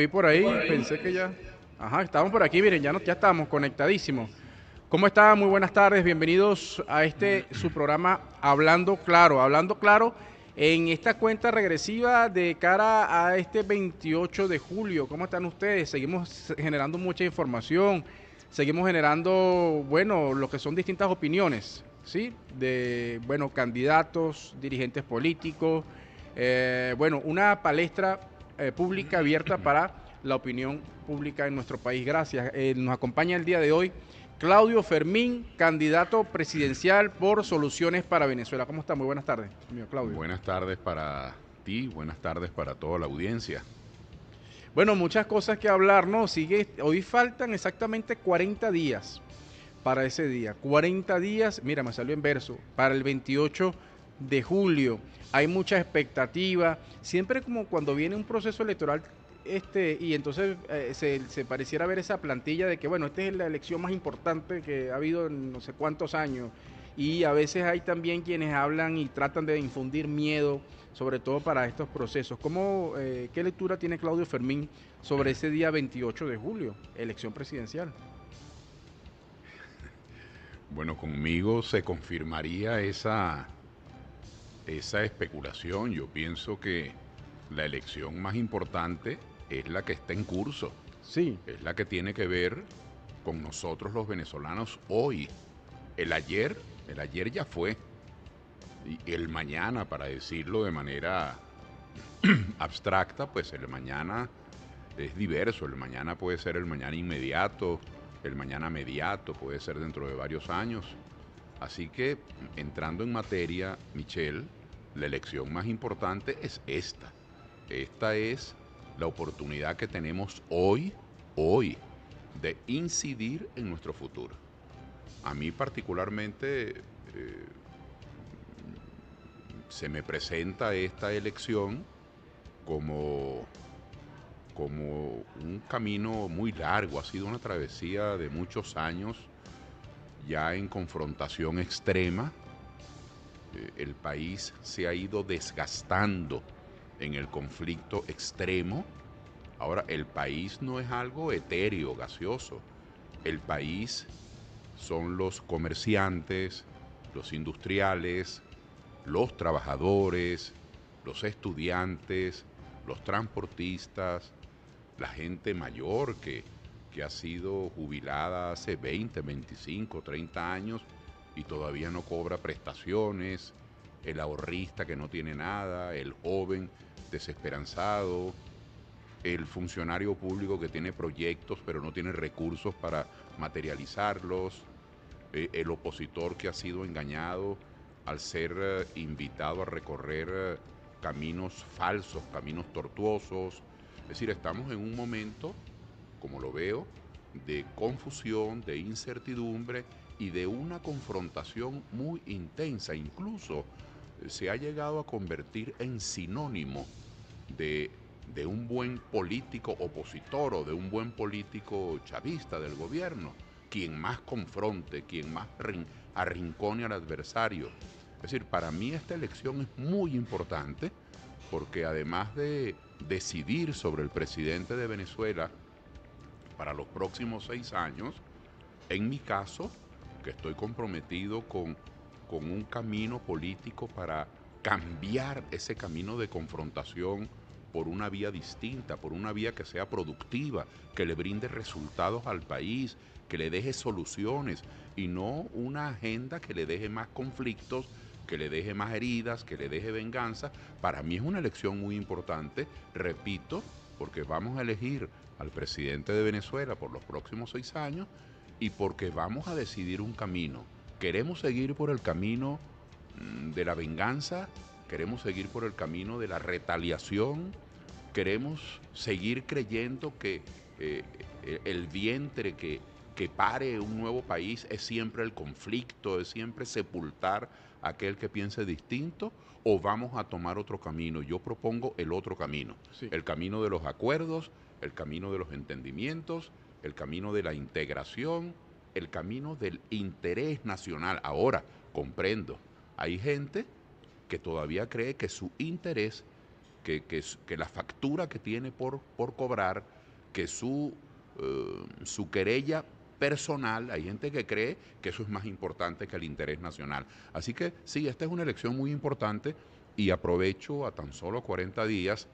vi por ahí, pensé que ya. Ajá, estamos por aquí, miren, ya, no, ya estamos conectadísimos. ¿Cómo están? Muy buenas tardes, bienvenidos a este su programa Hablando Claro. Hablando Claro en esta cuenta regresiva de cara a este 28 de julio. ¿Cómo están ustedes? Seguimos generando mucha información, seguimos generando, bueno, lo que son distintas opiniones, ¿sí? De, bueno, candidatos, dirigentes políticos, eh, bueno, una palestra eh, pública abierta para la opinión pública en nuestro país. Gracias. Eh, nos acompaña el día de hoy Claudio Fermín, candidato presidencial por Soluciones para Venezuela. ¿Cómo está? Muy buenas tardes, Mío Claudio. Buenas tardes para ti, buenas tardes para toda la audiencia. Bueno, muchas cosas que hablar, ¿no? Sigue, hoy faltan exactamente 40 días para ese día. 40 días, mira, me salió en verso, para el 28 de julio. Hay mucha expectativa. Siempre como cuando viene un proceso electoral este, y entonces eh, se, pareciera ver esa plantilla de que, bueno, esta es la elección más importante que ha habido en no sé cuántos años. Y a veces hay también quienes hablan y tratan de infundir miedo, sobre todo para estos procesos. ¿Cómo, eh, ¿Qué lectura tiene Claudio Fermín sobre ese día 28 de julio, elección presidencial? Bueno, conmigo se confirmaría esa esa especulación. Yo pienso que la elección más importante es la que está en curso. Sí. Es la que tiene que ver con nosotros los venezolanos hoy. El ayer, el ayer ya fue. Y el mañana, para decirlo de manera abstracta, pues el mañana es diverso. El mañana puede ser el mañana inmediato, el mañana mediato, puede ser dentro de varios años. Así que, entrando en materia, Michelle, la elección más importante es esta. Esta es la oportunidad que tenemos hoy, hoy, de incidir en nuestro futuro. A mí particularmente eh, se me presenta esta elección como, como un camino muy largo, ha sido una travesía de muchos años ya en confrontación extrema. Eh, el país se ha ido desgastando en el conflicto extremo. Ahora, el país no es algo etéreo, gaseoso. El país son los comerciantes, los industriales, los trabajadores, los estudiantes, los transportistas, la gente mayor que que ha sido jubilada hace 20, 25, 30 años y todavía no cobra prestaciones, el ahorrista que no tiene nada, el joven desesperanzado, el funcionario público que tiene proyectos pero no tiene recursos para materializarlos, eh, el opositor que ha sido engañado al ser eh, invitado a recorrer eh, caminos falsos, caminos tortuosos. Es decir, estamos en un momento como lo veo, de confusión, de incertidumbre y de una confrontación muy intensa. Incluso eh, se ha llegado a convertir en sinónimo de, un buen político opositor o de un buen político chavista del gobierno, quien más confronte, quien más arrincone al adversario. Es decir, para mí esta elección es muy importante porque además de decidir sobre el presidente de Venezuela, para los próximos seis años. En mi caso, que estoy comprometido con, con un camino político para cambiar ese camino de confrontación por una vía distinta, por una vía que sea productiva, que le brinde resultados al país, que le deje soluciones y no una agenda que le deje más conflictos, que le deje más heridas, que le deje venganza. Para mí es una elección muy importante, repito, porque vamos a elegir al presidente de Venezuela por los próximos seis años y porque vamos a decidir un camino. Queremos seguir por el camino mm, de la venganza, queremos seguir por el camino de la retaliación, queremos seguir creyendo que eh, e-, el vientre que, pare un nuevo país es siempre el conflicto, es siempre sepultar aquel que piense distinto, o vamos a tomar otro camino. Yo propongo el otro camino, el camino de los acuerdos, el camino de los entendimientos, el camino de la integración, el camino del interés nacional. Ahora, comprendo, hay gente que todavía cree que su interés, que, la factura que tiene por, por cobrar, que su, eh, su querella personal, hay gente que cree que eso es más importante que el interés nacional. Así que sí, esta es una elección muy importante y aprovecho a tan solo 40 días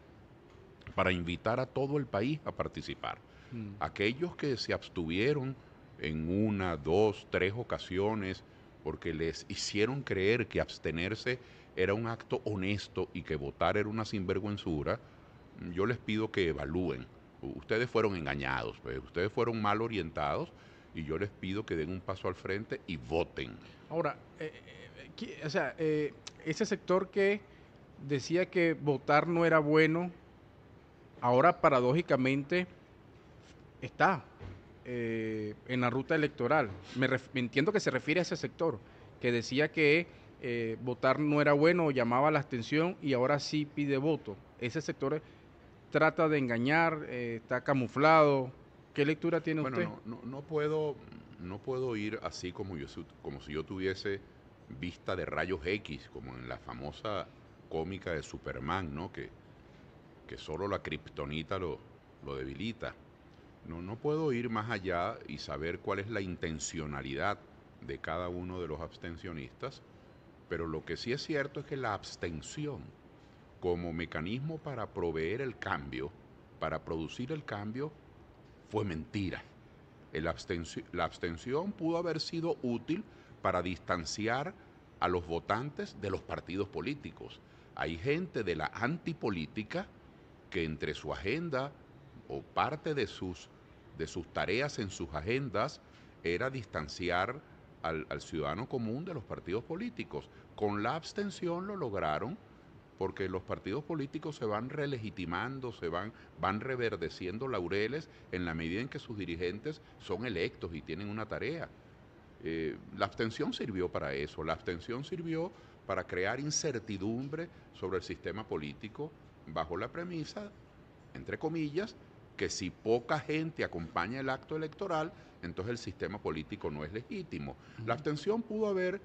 para invitar a todo el país a participar. Mm. Aquellos que se abstuvieron en una, dos, tres ocasiones porque les hicieron creer que abstenerse era un acto honesto y que votar era una sinvergüenzura, yo les pido que evalúen. Ustedes fueron engañados, pues, ustedes fueron mal orientados y yo les pido que den un paso al frente y voten. Ahora, eh, eh, eh, sea, ese sector que decía que votar no era bueno, ahora paradójicamente está eh, en la ruta electoral. Me, entiendo que se refiere a ese sector, que decía que eh, votar no era bueno, llamaba la atención y ahora sí pide voto. Ese sector trata de engañar, eh, está camuflado. ¿Qué lectura tiene usted? Bueno, no, no, puedo, no puedo ir así como, yo, como si yo tuviese vista de rayos X, como en la famosa cómica de Superman, ¿no? Que, que solo la kriptonita lo, lo debilita. No, no puedo ir más allá y saber cuál es la intencionalidad de cada uno de los abstencionistas, pero lo que sí es cierto es que la abstención como mecanismo para proveer el cambio, para producir el cambio, fue mentira. El la abstención pudo haber sido útil para distanciar a los votantes de los partidos políticos. Hay gente de la antipolítica que entre su agenda o parte de sus, de sus tareas en sus agendas era distanciar al, ciudadano común de los partidos políticos. Con la abstención lo lograron porque los partidos políticos se van relegitimando, se van, van reverdeciendo laureles en la medida en que sus dirigentes son electos y tienen una tarea. Eh, la abstención sirvió para eso, la abstención sirvió para crear incertidumbre sobre el sistema político, bajo la premisa, entre comillas, que si poca gente acompaña el acto electoral, entonces el sistema político no es legítimo. La abstención pudo haber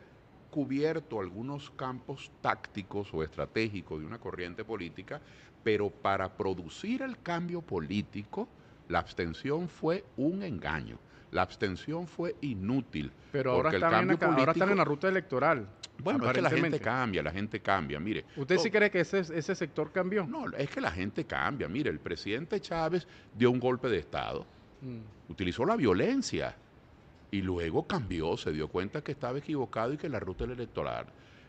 cubierto algunos campos tácticos o estratégicos de una corriente política, pero para producir el cambio político, la abstención fue un engaño. La abstención fue inútil. Pero ahora, el la, ahora están en la ruta electoral. Bueno, es que la gente cambia, la gente cambia, mire. ¿Usted sí oh. cree que ese, ese sector cambió? No, es que la gente cambia. Mire, el presidente Chávez dio un golpe de Estado, mm. utilizó la violencia y luego cambió, se dio cuenta que estaba equivocado y que la ruta electoral.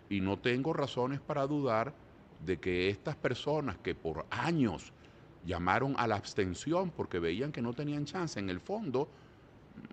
Y no tengo razones para dudar de que estas personas que por años llamaron a la abstención porque veían que no tenían chance, en el fondo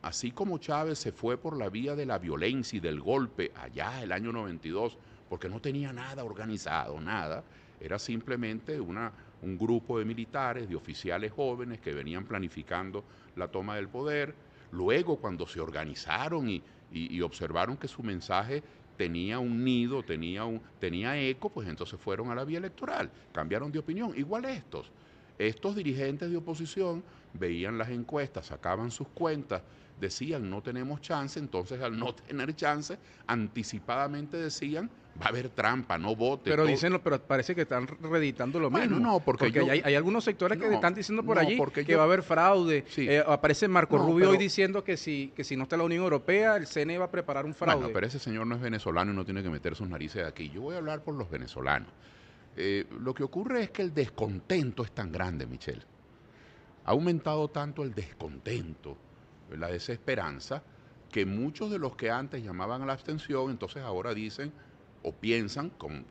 así como Chávez se fue por la vía de la violencia y del golpe allá el año 92, porque no tenía nada organizado, nada, era simplemente un grupo de militares, de oficiales jóvenes que venían planificando la toma del poder. Luego, cuando se organizaron y, observaron que su mensaje tenía un nido, tenía, tenía eco, pues entonces fueron a la vía electoral, cambiaron de opinión, igual estos. Estos dirigentes de oposición veían las encuestas, sacaban sus cuentas, decían no tenemos chance, entonces al no tener chance, anticipadamente decían va a haber trampa, no vote. Pero pero parece que están reeditando lo bueno, No, porque, porque hay, algunos sectores que están diciendo por allí que va a haber fraude. Eh, aparece Marco Rubio hoy diciendo que si, que si no está la Unión Europea, el CNE va a preparar un fraude. Bueno, pero ese señor no es venezolano y no tiene que meter sus narices aquí. Yo voy a hablar por los venezolanos. Eh, lo que ocurre es que el descontento es tan grande, Michelle. Ha aumentado tanto el descontento, la desesperanza, que muchos de los que antes llamaban a la abstención, entonces ahora dicen o piensan con,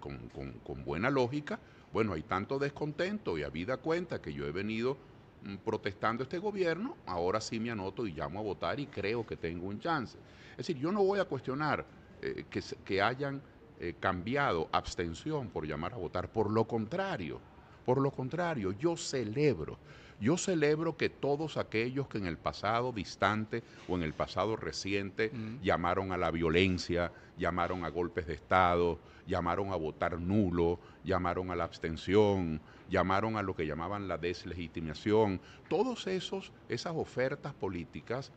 buena lógica, bueno, hay tanto descontento y a vida cuenta que yo he venido mm, protestando este gobierno, ahora sí me anoto y llamo a votar y creo que tengo un chance. Es decir, yo no voy a cuestionar eh, que hayan eh, cambiado abstención por llamar a votar. Por lo contrario, por lo contrario, yo celebro, yo celebro que todos aquellos que en el pasado distante o en el pasado reciente llamaron a la violencia, llamaron a golpes de Estado, llamaron a votar nulo, llamaron a la abstención, llamaron a lo que llamaban la deslegitimación, todos esos esas ofertas políticas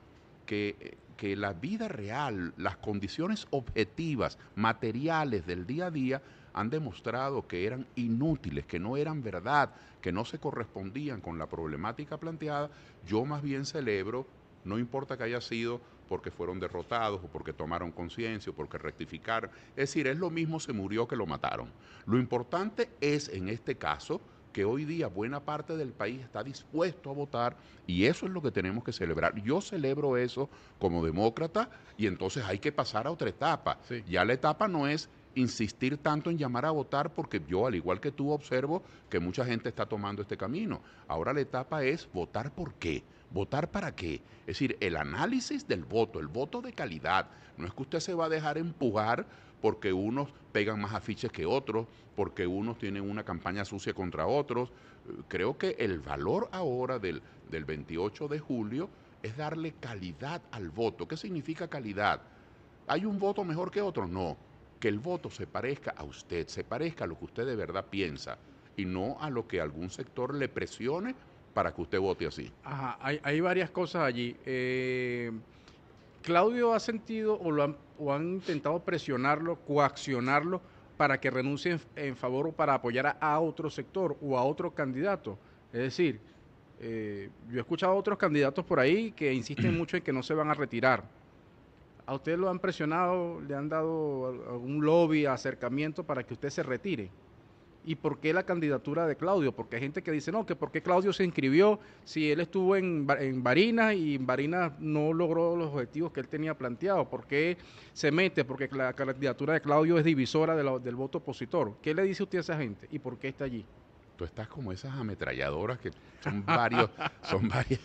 que, que la vida real, las condiciones objetivas, materiales del día a día, han demostrado que eran inútiles, que no eran verdad, que no se correspondían con la problemática planteada, yo más bien celebro, no importa que haya sido porque fueron derrotados o porque tomaron conciencia o porque rectificaron. Es decir, es lo mismo se murió que lo mataron. Lo importante es, en este caso, que hoy día buena parte del país está dispuesto a votar y eso es lo que tenemos que celebrar. Yo celebro eso como demócrata y entonces hay que pasar a otra etapa. Ya la etapa no es insistir tanto en llamar a votar porque yo, al igual que tú, observo que mucha gente está tomando este camino. Ahora la etapa es votar por qué, votar para qué. Es decir, el análisis del voto, el voto de calidad. No es que usted se va a dejar empujar porque unos pegan más afiches que otros, porque unos tienen una campaña sucia contra otros. Creo que el valor ahora del, 28 de julio es darle calidad al voto. ¿Qué significa calidad? ¿Hay un voto mejor que otro? No. Que el voto se parezca a usted, se parezca a lo que usted de verdad piensa y no a lo que algún sector le presione para que usted vote así. Ajá, hay, hay varias cosas allí. Eh, Claudio ha sentido o lo han o han intentado presionarlo, coaccionarlo para que renuncie en, favor o para apoyar a, otro sector o a otro candidato. Es decir, eh, yo he escuchado a otros candidatos por ahí que insisten mucho en que no se van a retirar. ¿A usted lo han presionado, le han dado algún lobby, acercamiento para que usted se retire? ¿Y por qué la candidatura de Claudio? Porque hay gente que dice, no, que por qué Claudio se inscribió si él estuvo en, en Barinas y Barinas no logró los objetivos que él tenía planteados. ¿Por qué se mete? Porque la candidatura de Claudio es divisora del voto opositor. ¿Qué le dice usted a esa gente y por qué está allí? Tú estás como esas ametralladoras que son, varios, son varias,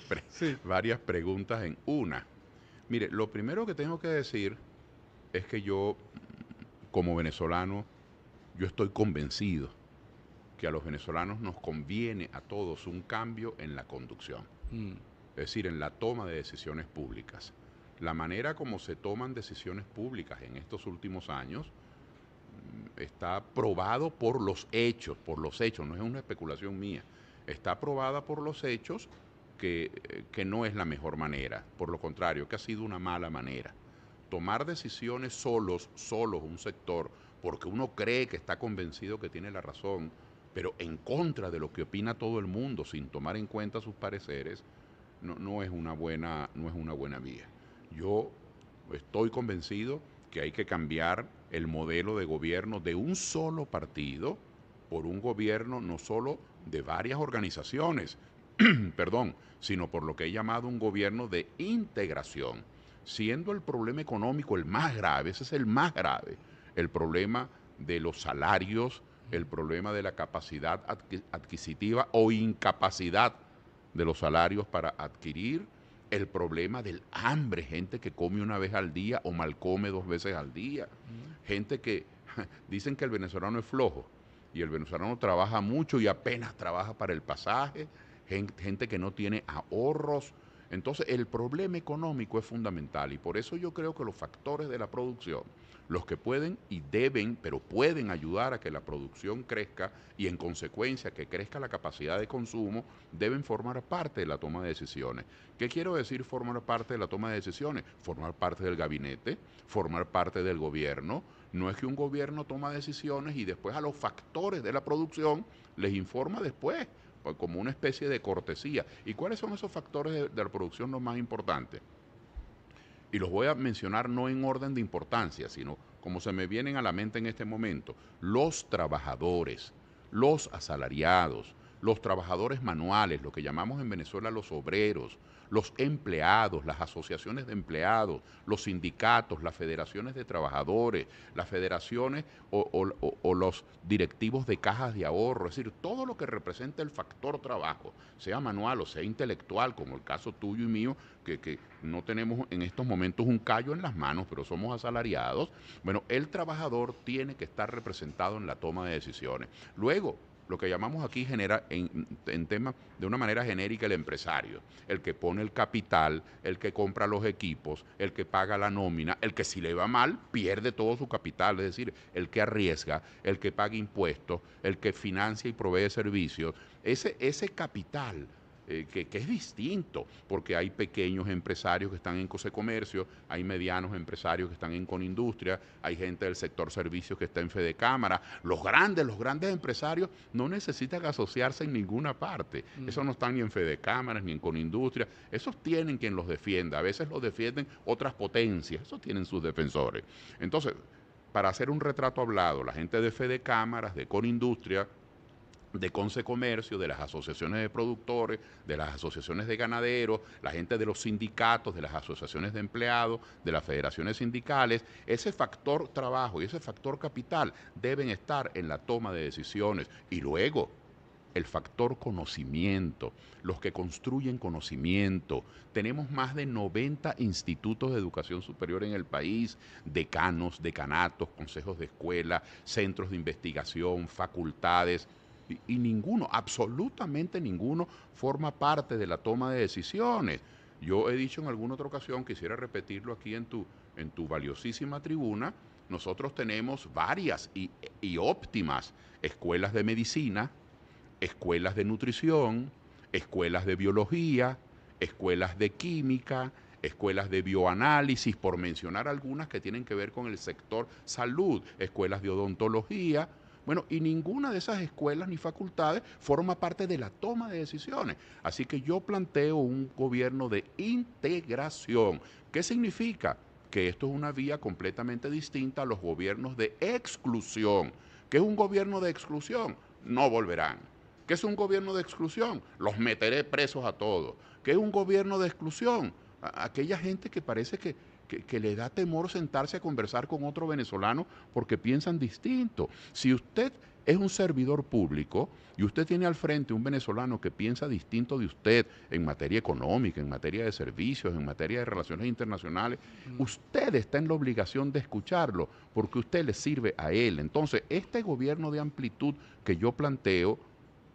varias preguntas en una. Mire, lo primero que tengo que decir es que yo, como venezolano, yo estoy convencido que a los venezolanos nos conviene a todos un cambio en la conducción, mm. es decir, en la toma de decisiones públicas. La manera como se toman decisiones públicas en estos últimos años mm, está probado por los hechos, por los hechos, no es una especulación mía, está probada por los hechos que, eh, que no es la mejor manera, por lo contrario, que ha sido una mala manera. Tomar decisiones solos, solos un sector, porque uno cree que está convencido que tiene la razón, pero en contra de lo que opina todo el mundo, sin tomar en cuenta sus pareceres, no, es, una buena, no es una buena vía. Yo estoy convencido que hay que cambiar el modelo de gobierno de un solo partido por un gobierno no solo de varias organizaciones, perdón, sino por lo que he llamado un gobierno de integración, siendo el problema económico el más grave, ese es el más grave, el problema de los salarios, el problema de la capacidad adquisitiva o incapacidad de los salarios para adquirir, el problema del hambre, gente que come una vez al día o mal come dos veces al día, mm. gente que dicen que el venezolano es flojo y el venezolano trabaja mucho y apenas trabaja para el pasaje, gente que no tiene ahorros. Entonces el problema económico es fundamental y por eso yo creo que los factores de la producción, los que pueden y deben, pero pueden ayudar a que la producción crezca y en consecuencia que crezca la capacidad de consumo, deben formar parte de la toma de decisiones. ¿Qué quiero decir formar parte de la toma de decisiones? Formar parte del gabinete, formar parte del gobierno. No es que un gobierno toma decisiones y después a los factores de la producción les informa después pues, como una especie de cortesía. ¿Y cuáles son esos factores de, la producción los más importantes? y los voy a mencionar no en orden de importancia, sino como se me vienen a la mente en este momento, los trabajadores, los asalariados, los trabajadores manuales, lo que llamamos en Venezuela los obreros, los empleados, las asociaciones de empleados, los sindicatos, las federaciones de trabajadores, las federaciones o, los directivos de cajas de ahorro, es decir, todo lo que representa el factor trabajo, sea manual o sea intelectual, como el caso tuyo y mío, que, que no tenemos en estos momentos un callo en las manos, pero somos asalariados, bueno, el trabajador tiene que estar representado en la toma de decisiones. Luego, lo que llamamos aquí genera en, tema de una manera genérica el empresario, el que pone el capital, el que compra los equipos, el que paga la nómina, el que si le va mal pierde todo su capital, es decir, el que arriesga, el que paga impuestos, el que financia y provee servicios. Ese, ese capital eh, que, es distinto, porque hay pequeños empresarios que están en comercio, hay medianos empresarios que están en Conindustria, hay gente del sector servicios que está en Fede Cámara. Los grandes, los grandes empresarios no necesitan asociarse en ninguna parte. Mm. Esos no están ni en Fede Cámaras, ni en Conindustria. Esos tienen quien los defienda. A veces los defienden otras potencias. Esos tienen sus defensores. Entonces, para hacer un retrato hablado, la gente de Fede Cámaras, de Conindustria, de Conce Comercio, de las asociaciones de productores, de las asociaciones de ganaderos, la gente de los sindicatos, de las asociaciones de empleados, de las federaciones sindicales, ese factor trabajo y ese factor capital deben estar en la toma de decisiones. Y luego, el factor conocimiento, los que construyen conocimiento. Tenemos más de 90 institutos de educación superior en el país, decanos, decanatos, consejos de escuela, centros de investigación, facultades y, ninguno, absolutamente ninguno, forma parte de la toma de decisiones. Yo he dicho en alguna otra ocasión, quisiera repetirlo aquí en tu, en tu valiosísima tribuna, nosotros tenemos varias y, óptimas escuelas de medicina, escuelas de nutrición, escuelas de biología, escuelas de química, escuelas de bioanálisis, por mencionar algunas que tienen que ver con el sector salud, escuelas de odontología, bueno, y ninguna de esas escuelas ni facultades forma parte de la toma de decisiones. Así que yo planteo un gobierno de integración. ¿Qué significa? Que esto es una vía completamente distinta a los gobiernos de exclusión. ¿Qué es un gobierno de exclusión? No volverán. ¿Qué es un gobierno de exclusión? Los meteré presos a todos. ¿Qué es un gobierno de exclusión? aquella gente que parece que que, le da temor sentarse a conversar con otro venezolano porque piensan distinto. Si usted es un servidor público y usted tiene al frente un venezolano que piensa distinto de usted en materia económica, en materia de servicios, en materia de relaciones internacionales, usted está en la obligación de escucharlo porque usted le sirve a él. Entonces, este gobierno de amplitud que yo planteo,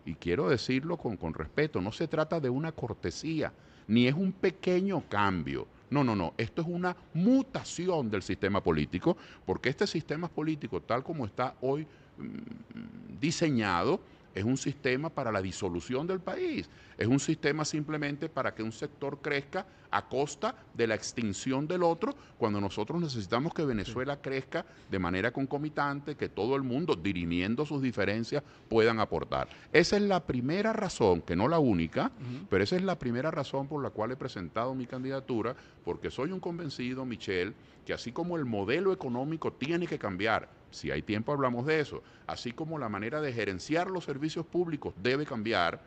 y quiero decirlo con, con respeto, no se trata de una cortesía, ni es un pequeño cambio no, no, no. Esto es una mutación del sistema político, porque este sistema político, tal como está hoy mm, diseñado, es un sistema para la disolución del país, es un sistema simplemente para que un sector crezca a costa de la extinción del otro, cuando nosotros necesitamos que Venezuela crezca de manera concomitante, que todo el mundo, dirimiendo sus diferencias, puedan aportar. Esa es la primera razón, que no la única, pero esa es la primera razón por la cual he presentado mi candidatura, porque soy un convencido, Michel, que así como el modelo económico tiene que cambiar, si hay tiempo hablamos de eso, así como la manera de gerenciar los servicios públicos debe cambiar,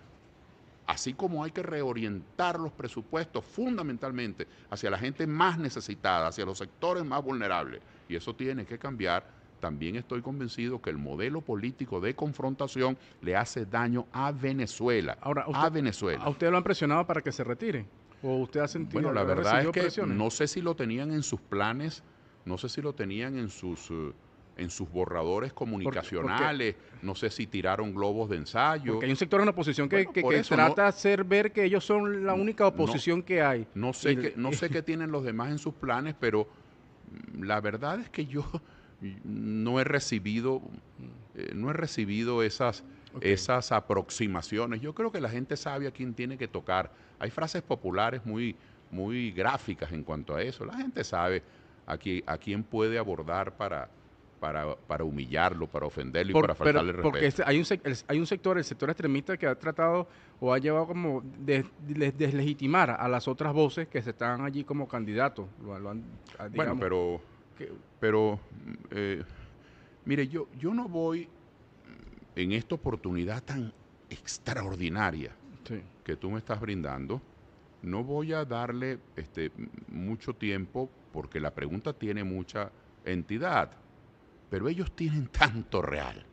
así como hay que reorientar los presupuestos fundamentalmente hacia la gente más necesitada, hacia los sectores más vulnerables, y eso tiene que cambiar, también estoy convencido que el modelo político de confrontación le hace daño a Venezuela. Ahora, a Venezuela. ¿A usted lo han presionado para que se retire? ¿O usted ha sentido Bueno, la verdad es que no sé si lo tenían en sus planes, no sé si lo tenían en sus, eh, en sus borradores comunicacionales, no sé si tiraron globos de ensayo. Porque hay un sector en la oposición que, trata de hacer ver que ellos son la única oposición que hay. No sé, que, no sé qué tienen los demás en sus planes, pero la verdad es que yo no he recibido, eh, no he recibido esas esas aproximaciones. Yo creo que la gente sabe a quién tiene que tocar. Hay frases populares muy, muy gráficas en cuanto a eso. La gente sabe a, a quién puede abordar para, para, humillarlo, para ofenderlo y para faltarle respeto. Porque hay un, sector, el sector extremista, que ha tratado o ha llevado como de, deslegitimar a las otras voces que se están allí como candidatos. bueno, pero, pero eh, mire, yo, yo no voy en esta oportunidad tan extraordinaria que tú me estás brindando, no voy a darle este, mucho tiempo porque la pregunta tiene mucha entidad, pero ellos tienen tanto real,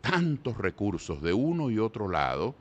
tantos recursos de uno y otro lado,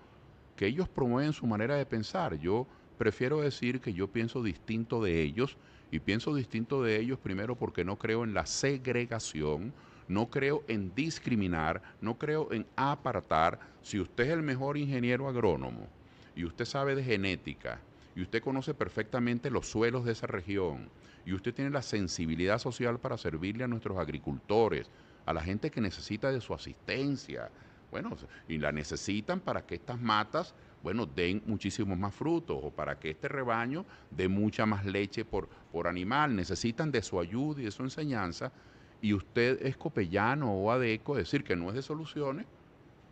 que ellos promueven su manera de pensar. Yo prefiero decir que yo pienso distinto de ellos, y pienso distinto de ellos primero porque no creo en la segregación, no creo en discriminar, no creo en apartar. Si usted es el mejor ingeniero agrónomo y usted sabe de genética y usted conoce perfectamente los suelos de esa región y usted tiene la sensibilidad social para servirle a nuestros agricultores, a la gente que necesita de su asistencia, bueno, y la necesitan para que estas matas, bueno, den muchísimos más frutos o para que este rebaño dé mucha más leche por, por animal, necesitan de su ayuda y de su enseñanza y usted es copellano o adeco, decir que no es de soluciones,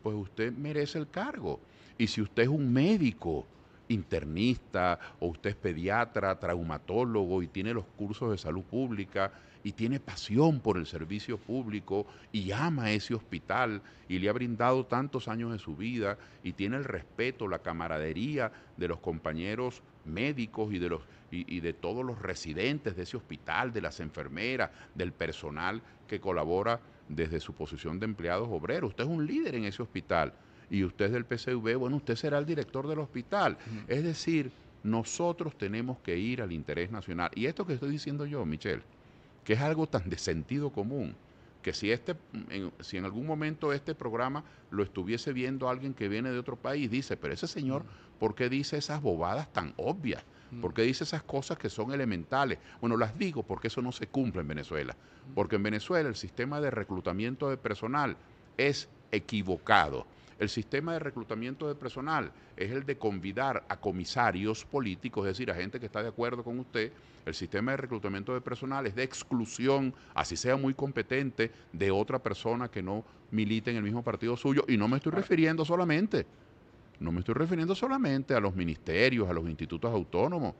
pues usted merece el cargo. Y si usted es un médico, internista o usted es pediatra, traumatólogo y tiene los cursos de salud pública y tiene pasión por el servicio público y ama ese hospital y le ha brindado tantos años de su vida y tiene el respeto, la camaradería de los compañeros médicos y de, los, y, de todos los residentes de ese hospital, de las enfermeras, del personal que colabora desde su posición de empleados obreros. Usted es un líder en ese hospital y usted es del PCV, bueno, usted será el director del hospital. Es decir, nosotros tenemos que ir al interés nacional. Y esto que estoy diciendo yo, Michelle, que es algo tan de sentido común, que si, este, si en algún momento este programa lo estuviese viendo alguien que viene de otro país, dice, pero ese señor, mm. ¿por qué dice esas bobadas tan obvias? Mm. ¿Por qué dice esas cosas que son elementales? Bueno, las digo porque eso no se cumple en Venezuela. Mm. Porque en Venezuela el sistema de reclutamiento de personal es equivocado. El sistema de reclutamiento de personal es el de convidar a comisarios políticos, es decir, a gente que está de acuerdo con usted. El sistema de reclutamiento de personal es de exclusión, así sea muy competente, de otra persona que no milite en el mismo partido suyo. Y no me estoy refiriendo solamente, no me estoy refiriendo solamente a los ministerios, a los institutos autónomos.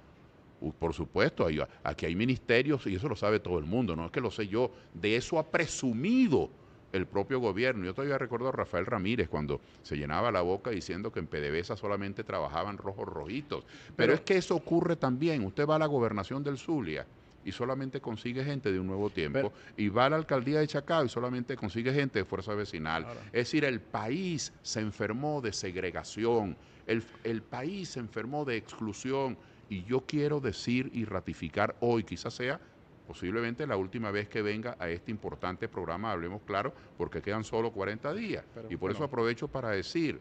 por supuesto, aquí hay ministerios, y eso lo sabe todo el mundo, no es que lo sé yo, de eso ha presumido el propio gobierno. Yo todavía recuerdo a Rafael Ramírez cuando se llenaba la boca diciendo que en PDVSA solamente trabajaban rojos rojitos. Pero, es que eso ocurre también. Usted va a la gobernación del Zulia y solamente consigue gente de un nuevo tiempo. y va a la alcaldía de Chacao y solamente consigue gente de fuerza vecinal. Es decir, el país se enfermó de segregación, el, el, país se enfermó de exclusión. Y yo quiero decir y ratificar hoy, quizás sea posiblemente la última vez que venga a este importante programa, hablemos claro, porque quedan solo 40 días. y por eso aprovecho para decir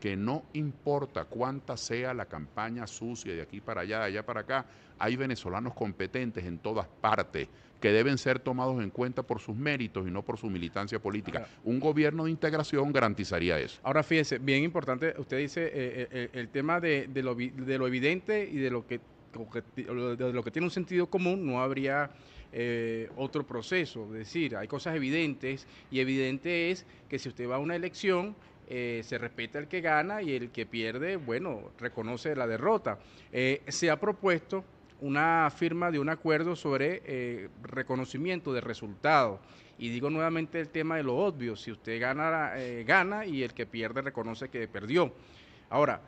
que no importa cuánta sea la campaña sucia de aquí para allá, de allá para acá, hay venezolanos competentes en todas partes que deben ser tomados en cuenta por sus méritos y no por su militancia política. un gobierno de integración garantizaría eso. Ahora fíjese, bien importante, usted dice eh, eh, eh, el tema de, lo, evidente y de lo que lo que tiene un sentido común, no habría eh, otro proceso. Es decir, hay cosas evidentes y evidente es que si usted va a una elección, eh, se respeta el que gana y el que pierde, bueno, reconoce la derrota. Eh, se ha propuesto una firma de un acuerdo sobre reconocimiento de resultados. Y digo nuevamente el tema de lo obvio, si usted gana, gana y el que pierde reconoce que perdió. Ahora,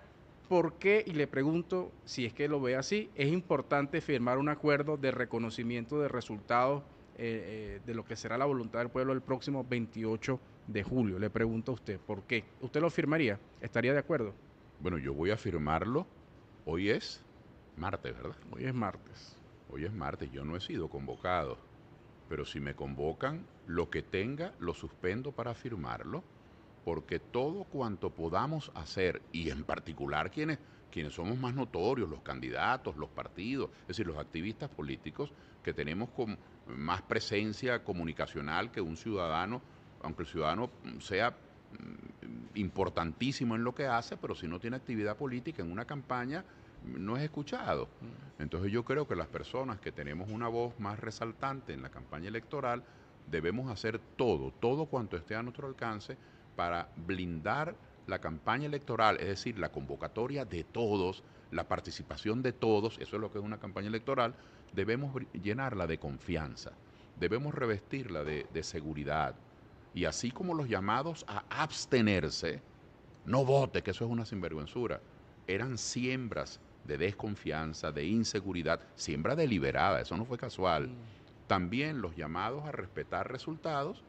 por qué, y le pregunto si es que lo ve así, es importante firmar un acuerdo de reconocimiento de resultados eh, eh, de lo que será la voluntad del pueblo el próximo 28 de julio. Le pregunto a usted, ¿por qué? ¿Usted lo firmaría? ¿Estaría de acuerdo? Bueno, yo voy a firmarlo. Hoy es martes, ¿verdad? Hoy es martes. Hoy es martes, yo no he sido convocado, pero si me convocan, lo que tenga lo suspendo para firmarlo porque todo cuanto podamos hacer, y en particular quienes, quienes somos más notorios, los candidatos, los partidos, es decir, los activistas políticos, que tenemos con más presencia comunicacional que un ciudadano, aunque el ciudadano sea mm, importantísimo en lo que hace, pero si no tiene actividad política en una campaña, no es escuchado. Mm. Entonces yo creo que las personas que tenemos una voz más resaltante en la campaña electoral, debemos hacer todo, todo cuanto esté a nuestro alcance para blindar la campaña electoral, es decir, la convocatoria de todos, la participación de todos, eso es lo que es una campaña electoral, debemos llenarla de confianza, debemos revestirla de, seguridad. Y así como los llamados a abstenerse, no vote, que eso es una sinvergüenzura, eran siembras de desconfianza, de inseguridad, siembra deliberada, eso no fue casual. También los llamados a respetar resultados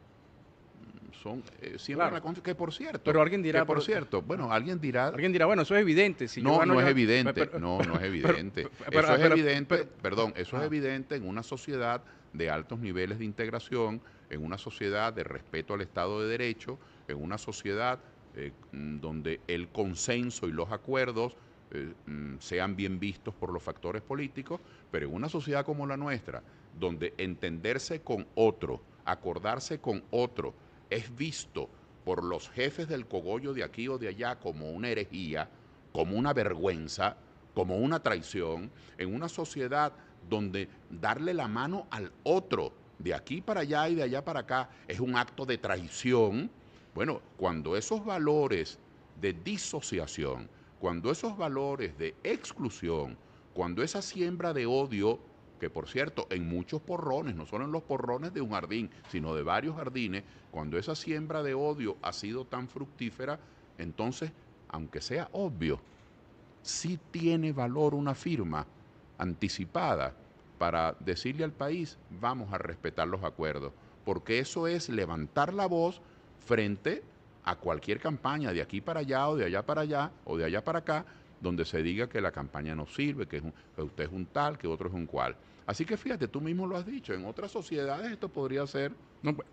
son siempre eh, que por cierto. Pero alguien dirá. Que por cierto, bueno, alguien dirá. Alguien dirá, bueno, eso es evidente. Si no, no, es evidente, no, no es evidente. eso es evidente, perdón, eso es ah. evidente en una sociedad de altos niveles de integración, en una sociedad de respeto al Estado de Derecho, en una sociedad eh, mm, donde el consenso y los acuerdos eh, mm, sean bien vistos por los factores políticos, pero en una sociedad como la nuestra, donde entenderse con otro, acordarse con otro, es visto por los jefes del cogollo de aquí o de allá como una herejía, como una vergüenza, como una traición, en una sociedad donde darle la mano al otro de aquí para allá y de allá para acá es un acto de traición. Bueno, cuando esos valores de disociación, cuando esos valores de exclusión, cuando esa siembra de odio que por cierto, en muchos porrones, no solo en los porrones de un jardín, sino de varios jardines, cuando esa siembra de odio ha sido tan fructífera, entonces, aunque sea obvio, sí tiene valor una firma anticipada para decirle al país, vamos a respetar los acuerdos, porque eso es levantar la voz frente a cualquier campaña de aquí para allá o de allá para allá o de allá para acá, donde se diga que la campaña no sirve, que, es que usted es un tal, que otro es un cual. Así que fíjate, tú mismo lo has dicho, en otras sociedades esto podría ser. No, pues,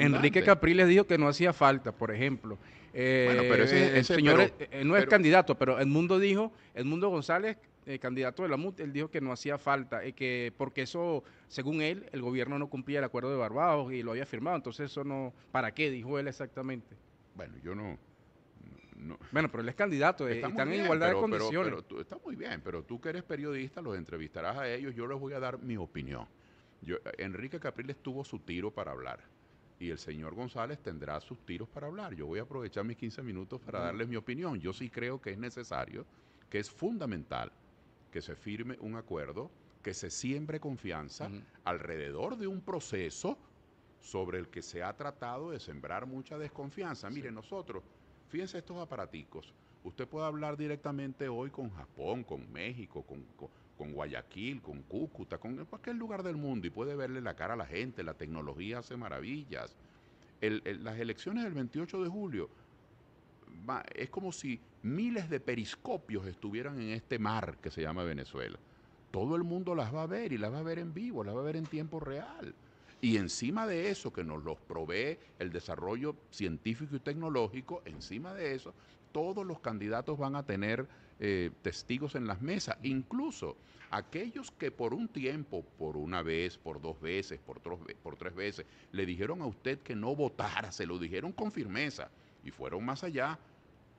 Enrique Capriles dijo que no hacía falta, por ejemplo. Eh, bueno, pero ese, el señor eh, no es candidato, pero Edmundo dijo, Edmundo González, eh, candidato de la MUT, él dijo que no hacía falta, eh, que porque eso, según él, el gobierno no cumplía el acuerdo de Barbados y lo había firmado, entonces eso no, ¿para qué? Dijo él exactamente. Bueno, yo no, bueno, pero él es candidato, eh, están en igualdad de condiciones. está muy bien, pero tú que eres periodista, los entrevistarás a ellos, yo les voy a dar mi opinión. Yo, Enrique Capriles tuvo su tiro para hablar y el señor González tendrá sus tiros para hablar. Yo voy a aprovechar mis 15 minutos para darles mi opinión. Yo sí creo que es necesario, que es fundamental que se firme un acuerdo, que se siembre confianza alrededor de un proceso sobre el que se ha tratado de sembrar mucha desconfianza. Mire, nosotros Fíjense estos aparaticos. Usted puede hablar directamente hoy con Japón, con México, con, Guayaquil, con Cúcuta, con cualquier lugar del mundo y puede verle la cara a la gente. La tecnología hace maravillas. las elecciones del 28 de julio es como si miles de periscopios estuvieran en este mar que se llama Venezuela. Todo el mundo las va a ver y las va a ver en vivo, las va a ver en tiempo real. Y encima de eso, que nos los provee el desarrollo científico y tecnológico, encima de eso, todos los candidatos van a tener eh, testigos en las mesas, incluso aquellos que por un tiempo, por una vez, por dos veces, por, por tres veces, le dijeron a usted que no votara, se lo dijeron con firmeza y fueron más allá.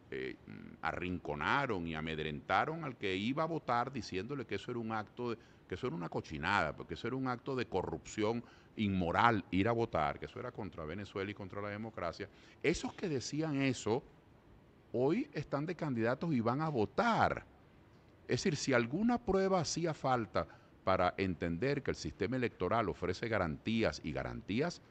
Eh, arrinconaron y amedrentaron al que iba a votar diciéndole que eso era un acto de, que eso era una cochinada, porque eso era un acto de corrupción inmoral ir a votar, que eso era contra Venezuela y contra la democracia, esos que decían eso hoy están de candidatos y van a votar. Es decir, si alguna prueba hacía falta para entender que el sistema electoral ofrece garantías y garantías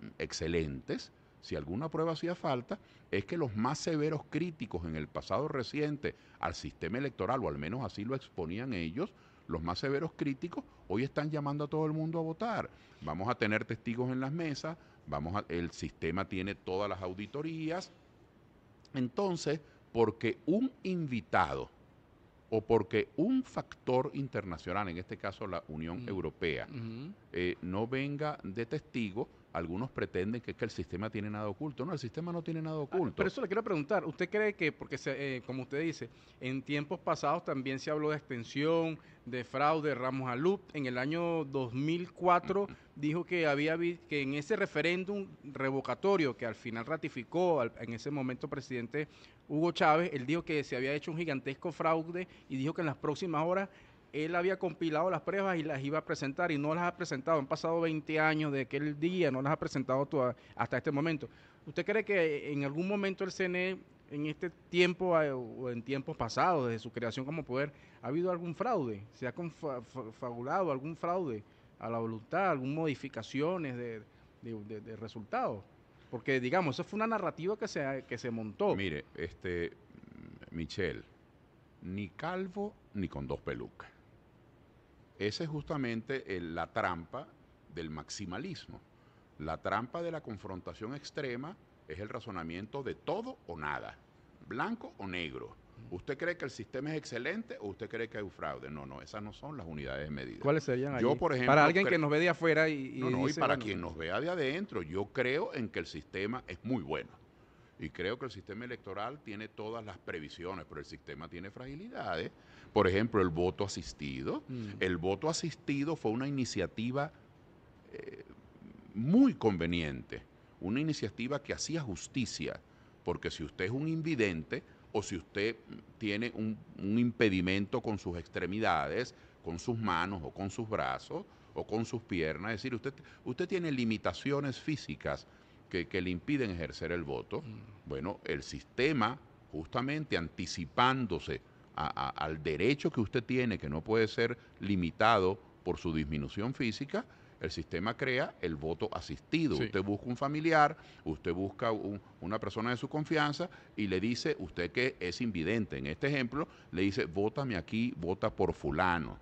mm, excelentes, si alguna prueba hacía falta, es que los más severos críticos en el pasado reciente al sistema electoral, o al menos así lo exponían ellos, los más severos críticos, hoy están llamando a todo el mundo a votar. Vamos a tener testigos en las mesas, vamos el sistema tiene todas las auditorías. Entonces, porque un invitado o porque un factor internacional, en este caso la Unión mm. Europea, eh, no venga de testigo, algunos pretenden que el sistema tiene nada oculto. No, el sistema no tiene nada ah, oculto. pero eso le quiero preguntar, ¿usted cree que, porque eh, como usted dice, en tiempos pasados también se habló de extensión, de fraude, Ramos Alup, en el año 2004 dijo que había que en ese referéndum revocatorio que al final ratificó en ese momento presidente Hugo Chávez, él dijo que se había hecho un gigantesco fraude y dijo que en las próximas horas él había compilado las pruebas y las iba a presentar y no las ha presentado. Han pasado 20 años de aquel día, no las ha presentado hasta este momento. ¿Usted cree que en algún momento el CNE, en este tiempo eh, o en tiempos pasados, desde su creación como poder, ha habido algún fraude? ¿Se ha confabulado algún fraude a la voluntad, algunas modificaciones de, resultados? Porque, digamos, eso fue una narrativa que se, que se montó. Mire, este, Michelle, ni calvo ni con dos pelucas. Esa es justamente la trampa del maximalismo. La trampa de la confrontación extrema es el razonamiento de todo o nada, blanco o negro. ¿Usted cree que el sistema es excelente o usted cree que hay un fraude? No, no, esas no son las unidades de medida. ¿Cuáles serían? Yo, por ejemplo, para alguien que nos ve de afuera y... no, y para quien nos vea de adentro, yo creo en que el sistema es muy bueno. Y creo que el sistema electoral tiene todas las previsiones, pero el sistema tiene fragilidades por ejemplo, el voto asistido. Mm. El voto asistido fue una iniciativa eh, muy conveniente, una iniciativa que hacía justicia, porque si usted es un invidente o si usted tiene un, impedimento con sus extremidades, con sus manos o con sus brazos o con sus piernas, es decir, usted, usted tiene limitaciones físicas que, le impiden ejercer el voto, mm. bueno, el sistema justamente anticipándose al derecho que usted tiene, que no puede ser limitado por su disminución física, el sistema crea el voto asistido. Usted busca un familiar, usted busca una persona de su confianza y le dice, usted que es invidente en este ejemplo, le dice, vótame aquí, vota por fulano.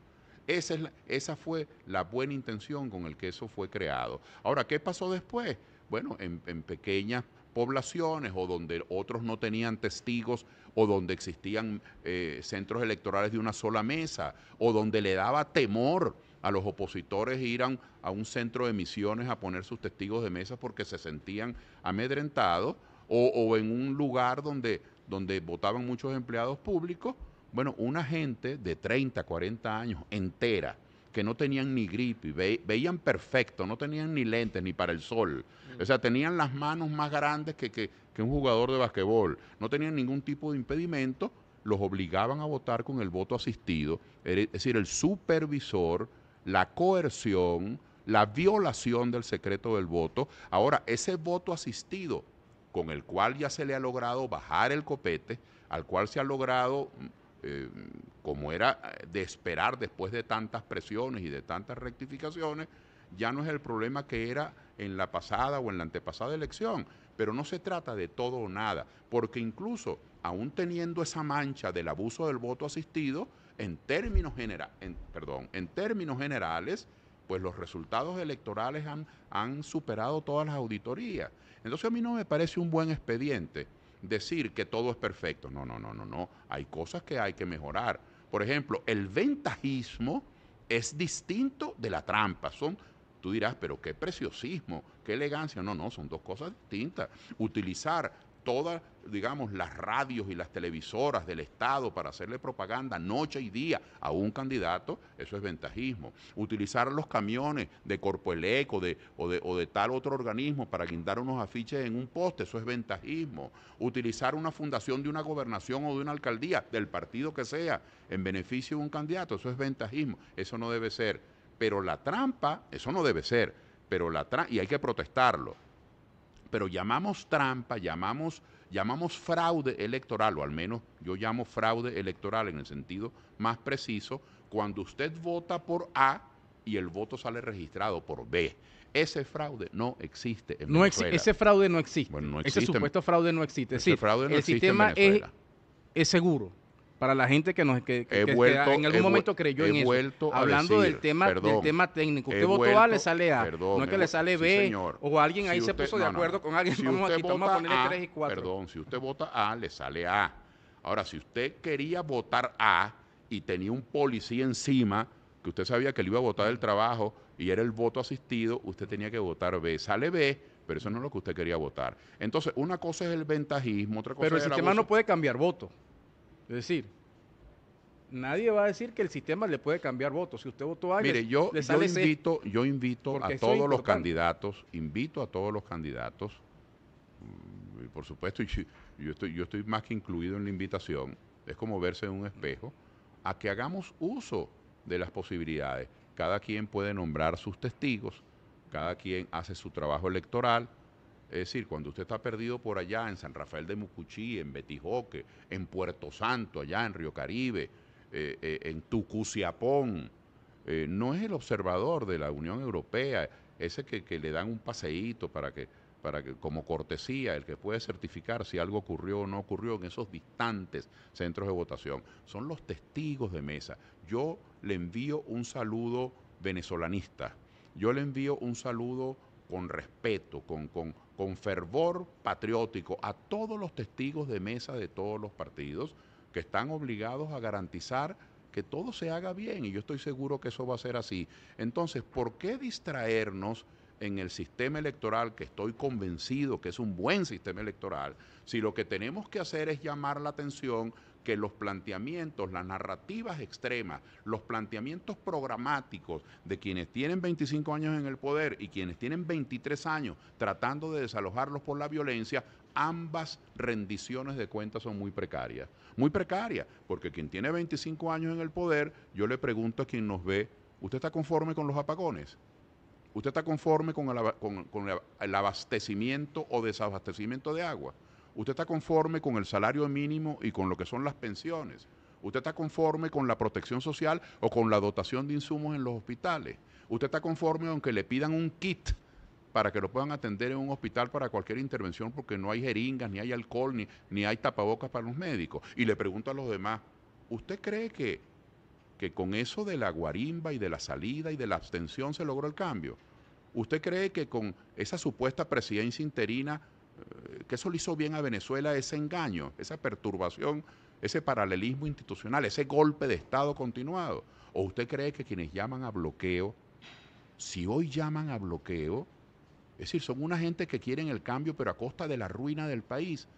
Esa, es esa fue la buena intención con el que eso fue creado. Ahora, ¿qué pasó después? Bueno, en, en pequeñas poblaciones o donde otros no tenían testigos o donde existían eh, centros electorales de una sola mesa o donde le daba temor a los opositores ir a un, centro de misiones a poner sus testigos de mesa porque se sentían amedrentados o, en un lugar donde, donde votaban muchos empleados públicos. Bueno, una gente de 30, 40 años entera que no tenían ni gripe, veían perfecto, no tenían ni lentes ni para el sol. O sea, tenían las manos más grandes que, que un jugador de basquetbol. No tenían ningún tipo de impedimento, los obligaban a votar con el voto asistido. Es decir, el supervisor, la coerción, la violación del secreto del voto. Ahora, ese voto asistido con el cual ya se le ha logrado bajar el copete, al cual se ha logrado eh, como era eh, de esperar después de tantas presiones y de tantas rectificaciones, ya no es el problema que era en la pasada o en la antepasada elección. Pero no se trata de todo o nada, porque incluso aún teniendo esa mancha del abuso del voto asistido, en términos, perdón, en términos generales, pues los resultados electorales han, han superado todas las auditorías. Entonces a mí no me parece un buen expediente decir que todo es perfecto. No, no, no, no, no. Hay cosas que hay que mejorar. Por ejemplo, el ventajismo es distinto de la trampa. Son, tú dirás, pero qué preciosismo, qué elegancia. No, no, son dos cosas distintas. Utilizar todas, digamos, las radios y las televisoras del Estado para hacerle propaganda noche y día a un candidato, eso es ventajismo. Utilizar los camiones de Corpoeleco de, o, de, o de tal otro organismo para guindar unos afiches en un poste, eso es ventajismo. Utilizar una fundación de una gobernación o de una alcaldía, del partido que sea, en beneficio de un candidato, eso es ventajismo. Eso no debe ser. Pero la trampa, eso no debe ser. Pero la y hay que protestarlo pero llamamos trampa, llamamos, llamamos fraude electoral, o al menos yo llamo fraude electoral en el sentido más preciso, cuando usted vota por A y el voto sale registrado por B. Ese fraude no existe en no Venezuela. ese fraude no existe. Ese supuesto fraude no existe. Ese fraude no el sistema es, es seguro para la gente que nos que, en algún momento creyó en eso. Hablando del tema del tema técnico, usted votó A le sale A, no es que le sale B, o alguien ahí se puso de acuerdo con alguien, si vamos, aquí, a ponerle 3 y 4. Perdón, si usted vota A, le sale A. Ahora, si usted quería votar A y tenía un policía encima que usted sabía que le iba a votar el trabajo y era el voto asistido, usted tenía que votar B. Sale B, pero eso no es lo que usted quería votar. Entonces, una cosa es el ventajismo, otra cosa es el Pero el sistema no puede cambiar voto. Es decir, nadie va a decir que el sistema le puede cambiar votos. Si usted votó a yo, le sale yo invito, yo invito a todos los candidatos, invito a todos los candidatos, mm, y por supuesto, estoy, yo estoy más que incluido en la invitación, es como verse en un espejo, a que hagamos uso de las posibilidades. Cada quien puede nombrar sus testigos, cada quien hace su trabajo electoral, es decir, cuando usted está perdido por allá, en San Rafael de Mucuchí, en Betijoque, en Puerto Santo, allá en Río Caribe, eh, eh, en Tucuciapón, eh, no es el observador de la Unión Europea, ese que, le dan un paseíto para que, para que, como cortesía, el que puede certificar si algo ocurrió o no ocurrió en esos distantes centros de votación. Son los testigos de mesa. Yo le envío un saludo venezolanista, yo le envío un saludo con respeto, con con fervor patriótico a todos los testigos de mesa de todos los partidos que están obligados a garantizar que todo se haga bien y yo estoy seguro que eso va a ser así. Entonces, ¿por qué distraernos en el sistema electoral, que estoy convencido que es un buen sistema electoral, si lo que tenemos que hacer es llamar la atención que los planteamientos, las narrativas extremas, los planteamientos programáticos de quienes tienen 25 años en el poder y quienes tienen 23 años tratando de desalojarlos por la violencia, ambas rendiciones de cuentas son muy precarias. Muy precarias, porque quien tiene 25 años en el poder, yo le pregunto a quien nos ve, ¿usted está conforme con los apagones? ¿Usted está conforme con el, con el abastecimiento o desabastecimiento de agua? ¿Usted está conforme con el salario mínimo y con lo que son las pensiones? ¿Usted está conforme con la protección social o con la dotación de insumos en los hospitales? ¿Usted está conforme aunque le pidan un kit para que lo puedan atender en un hospital para cualquier intervención porque no hay jeringas, ni hay alcohol, ni, hay tapabocas para los médicos? Y le pregunto a los demás, ¿usted cree que, que con eso de la guarimba y de la salida y de la abstención se logró el cambio? ¿Usted cree que con esa supuesta presidencia interina que eso le hizo bien a Venezuela ese engaño, esa perturbación, ese paralelismo institucional, ese golpe de Estado continuado? ¿O usted cree que quienes llaman a bloqueo, si hoy llaman a bloqueo, es decir, son una gente que quieren el cambio pero a costa de la ruina del país?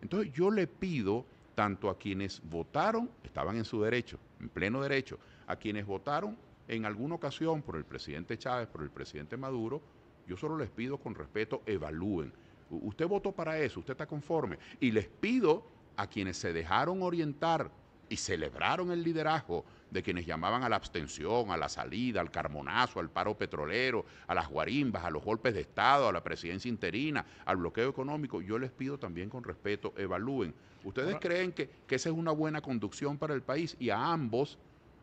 Entonces yo le pido tanto a quienes votaron, estaban en su derecho, en pleno derecho, a quienes votaron en alguna ocasión por el presidente Chávez, por el presidente Maduro, yo solo les pido con respeto, evalúen. Usted votó para eso, usted está conforme. Y les pido a quienes se dejaron orientar y celebraron el liderazgo de quienes llamaban a la abstención, a la salida, al carmonazo, al paro petrolero, a las guarimbas, a los golpes de Estado, a la presidencia interina, al bloqueo económico, yo les pido también con respeto, evalúen. ¿Ustedes creen que, que, esa es una buena conducción para el país? Y a ambos,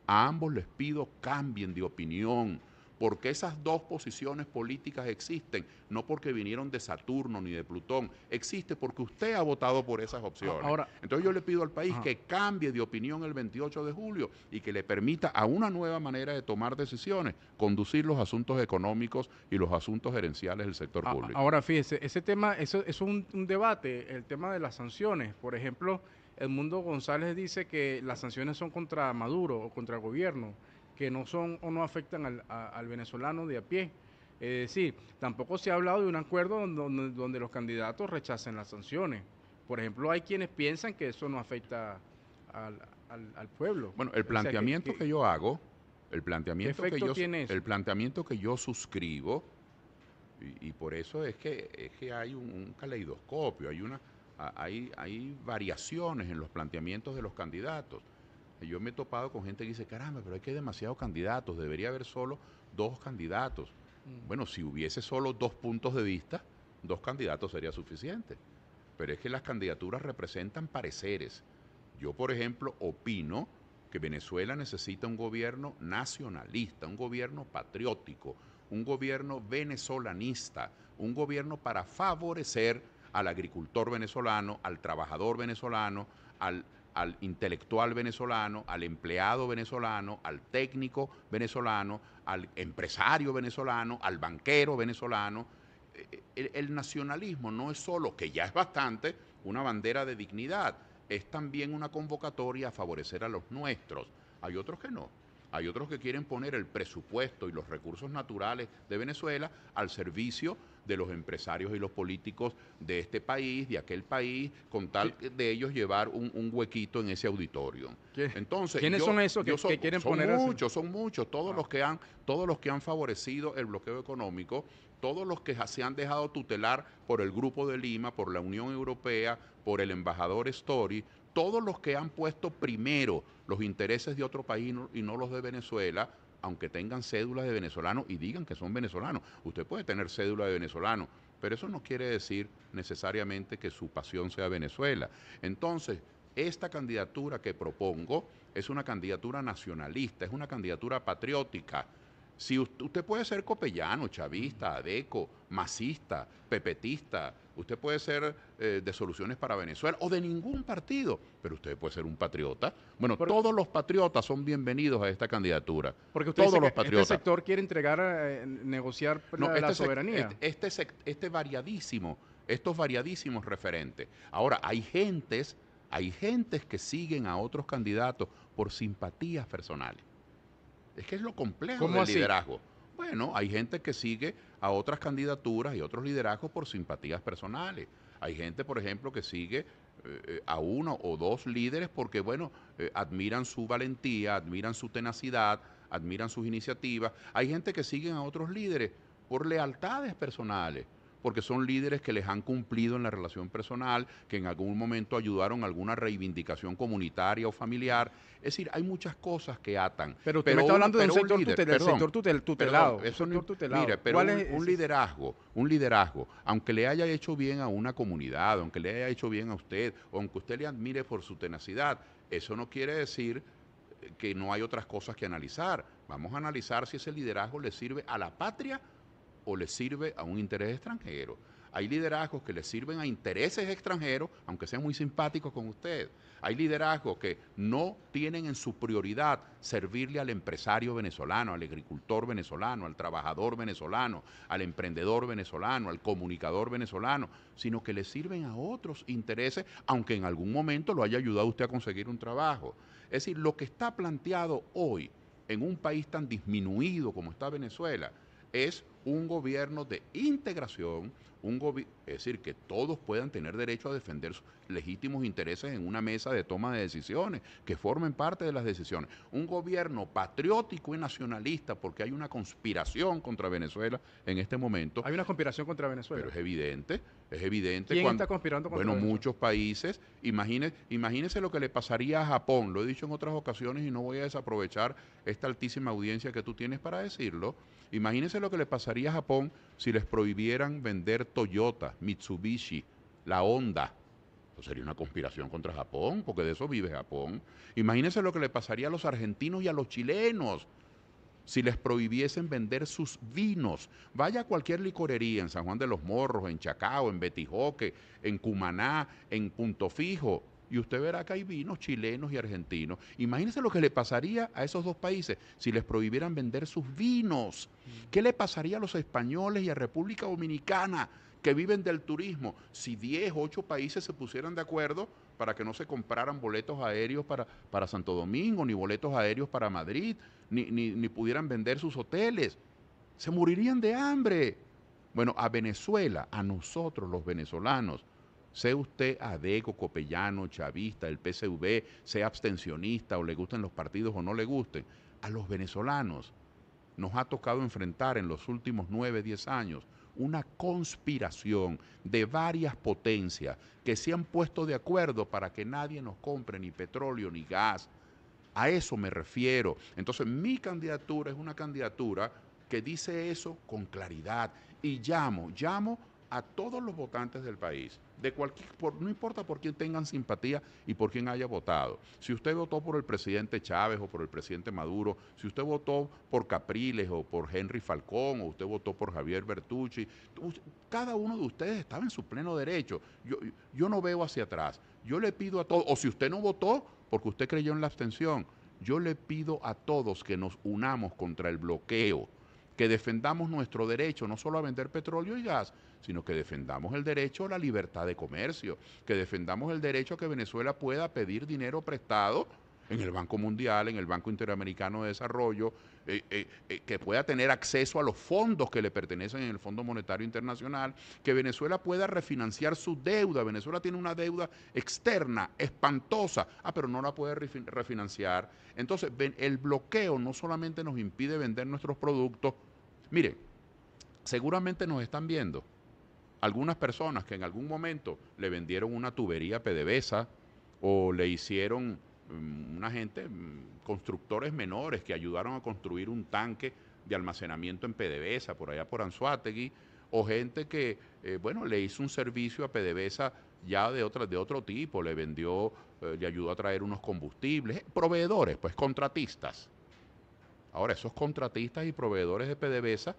a ambos les pido cambien de opinión, porque esas dos posiciones políticas existen, no porque vinieron de Saturno ni de Plutón, existe porque usted ha votado por esas ah, opciones. Ahora, Entonces yo le pido al país que cambie de opinión el 28 de julio y que le permita a una nueva manera de tomar decisiones conducir los asuntos económicos y los asuntos gerenciales del sector ah, público. Ah, ahora fíjese, ese tema es un, un debate, el tema de las sanciones, por ejemplo, Edmundo González dice que las sanciones son contra Maduro o contra el gobierno que no son o no afectan al, venezolano de a pie. Es eh, decir, tampoco se ha hablado de un acuerdo donde, donde, los candidatos rechacen las sanciones. Por ejemplo, hay quienes piensan que eso no afecta al, pueblo. Bueno, el planteamiento que, yo hago, el planteamiento, que yo, el planteamiento que yo suscribo, y, por eso es que, es que hay un, caleidoscopio, hay, una, hay, hay variaciones en los planteamientos de los candidatos. Yo me he topado con gente que dice, caramba, pero hay que demasiados candidatos, debería haber solo dos candidatos. Mm. Bueno, si hubiese solo dos puntos de vista, dos candidatos sería suficiente. Pero es que las candidaturas representan pareceres. Yo, por ejemplo, opino que Venezuela necesita un gobierno nacionalista, un gobierno patriótico, un gobierno venezolanista, un gobierno para favorecer al agricultor venezolano, al trabajador venezolano, al al intelectual venezolano, al empleado venezolano, al técnico venezolano, al empresario venezolano, al banquero venezolano. Eh, el, nacionalismo no es solo, que ya es bastante, una bandera de dignidad, es también una convocatoria a favorecer a los nuestros. Hay otros que no. Hay otros que quieren poner el presupuesto y los recursos naturales de Venezuela al servicio de los empresarios y los políticos de este país, de aquel país, con tal de ellos llevar un, huequito en ese auditorio. Entonces, ¿quiénes son esos que, quieren poner muchos, son muchos, todos ah. los que han, todos los que han favorecido el bloqueo económico, todos los que se han dejado tutelar por el Grupo de Lima, por la Unión Europea, por el embajador Story, todos los que han puesto primero los intereses de otro país y no los de Venezuela, aunque tengan cédulas de venezolano y digan que son venezolanos. Usted puede tener cédula de venezolano, pero eso no quiere decir necesariamente que su pasión sea Venezuela. Entonces, esta candidatura que propongo es una candidatura nacionalista, es una candidatura patriótica. Si usted, usted puede ser copellano, chavista, adeco, masista, pepetista, Usted puede ser eh, de Soluciones para Venezuela o de ningún partido, pero usted puede ser un patriota. Bueno, todos los patriotas son bienvenidos a esta candidatura. Porque usted todos los que este sector quiere entregar, eh, negociar la, este soberanía. Este, este, este variadísimo, estos variadísimos referentes. Ahora, hay gentes, hay gentes que siguen a otros candidatos por simpatías personales. Es que es lo complejo del liderazgo. Bueno, hay gente que sigue a otras candidaturas y otros liderazgos por simpatías personales. Hay gente, por ejemplo, que sigue eh, eh, a uno o dos líderes porque, bueno, eh, admiran su valentía, admiran su tenacidad, admiran sus iniciativas. Hay gente que sigue a otros líderes por lealtades personales porque son líderes que les han cumplido en la relación personal, que en algún momento ayudaron a alguna reivindicación comunitaria o familiar. Es decir, hay muchas cosas que atan. Pero usted está hablando del sector, tutelado. Mire, pero un, liderazgo, un liderazgo, aunque le haya hecho bien a una comunidad, aunque le haya hecho bien a usted, aunque usted le admire por su tenacidad, eso no quiere decir que no hay otras cosas que analizar. Vamos a analizar si ese liderazgo le sirve a la patria o le sirve a un interés extranjero. Hay liderazgos que le sirven a intereses extranjeros, aunque sean muy simpáticos con usted. Hay liderazgos que no tienen en su prioridad servirle al empresario venezolano, al agricultor venezolano, al trabajador venezolano, al emprendedor venezolano, al comunicador venezolano, sino que le sirven a otros intereses, aunque en algún momento lo haya ayudado usted a conseguir un trabajo. Es decir, lo que está planteado hoy en un país tan disminuido como está Venezuela es un gobierno de integración, un es decir, que todos puedan tener derecho a defender sus legítimos intereses en una mesa de toma de decisiones, que formen parte de las decisiones. Un gobierno patriótico y nacionalista, porque hay una conspiración contra Venezuela en este momento. Hay una conspiración contra Venezuela. Pero es evidente, es evidente. ¿Quién está conspirando contra Bueno, muchos países. Imagínese imagínense lo que le pasaría a Japón, lo he dicho en otras ocasiones y no voy a desaprovechar esta altísima audiencia que tú tienes para decirlo. Imagínense lo que le pasaría a Japón si les prohibieran vender Toyota, Mitsubishi, la Honda. sería una conspiración contra Japón, porque de eso vive Japón. Imagínense lo que le pasaría a los argentinos y a los chilenos si les prohibiesen vender sus vinos. Vaya a cualquier licorería en San Juan de los Morros, en Chacao, en Betijoque, en Cumaná, en Punto Fijo, y usted verá que hay vinos chilenos y argentinos. Imagínese lo que le pasaría a esos dos países si les prohibieran vender sus vinos. Mm. ¿Qué le pasaría a los españoles y a República Dominicana que viven del turismo si 10, 8 países se pusieran de acuerdo para que no se compraran boletos aéreos para, para Santo Domingo, ni boletos aéreos para Madrid, ni, ni pudieran vender sus hoteles? Se morirían de hambre. Bueno, a Venezuela, a nosotros los venezolanos, sea usted adeco, copellano, chavista, el PCV, sea abstencionista o le gusten los partidos o no le gusten, a los venezolanos nos ha tocado enfrentar en los últimos nueve, diez años una conspiración de varias potencias que se han puesto de acuerdo para que nadie nos compre ni petróleo ni gas. A eso me refiero. Entonces mi candidatura es una candidatura que dice eso con claridad y llamo, llamo a todos los votantes del país, de cualquier, por, no importa por quién tengan simpatía y por quién haya votado. Si usted votó por el presidente Chávez o por el presidente Maduro, si usted votó por Capriles o por Henry Falcón o usted votó por Javier Bertucci, cada uno de ustedes estaba en su pleno derecho. Yo, yo no veo hacia atrás. Yo le pido a todos, o si usted no votó porque usted creyó en la abstención, yo le pido a todos que nos unamos contra el bloqueo que defendamos nuestro derecho no solo a vender petróleo y gas, sino que defendamos el derecho a la libertad de comercio, que defendamos el derecho a que Venezuela pueda pedir dinero prestado en el Banco Mundial, en el Banco Interamericano de Desarrollo, eh, eh, eh, que pueda tener acceso a los fondos que le pertenecen en el Fondo Monetario Internacional, que Venezuela pueda refinanciar su deuda. Venezuela tiene una deuda externa espantosa, ah, pero no la puede refinanciar. Entonces, el bloqueo no solamente nos impide vender nuestros productos, mire, seguramente nos están viendo algunas personas que en algún momento le vendieron una tubería PDVSA o le hicieron Mm, una gente, mm, constructores menores que ayudaron a construir un tanque de almacenamiento en PDVSA, por allá por Anzuategui, o gente que, eh, bueno, le hizo un servicio a PDVSA ya de, otra, de otro tipo, le vendió, eh, le ayudó a traer unos combustibles, proveedores, pues contratistas. Ahora, esos contratistas y proveedores de PDVSA,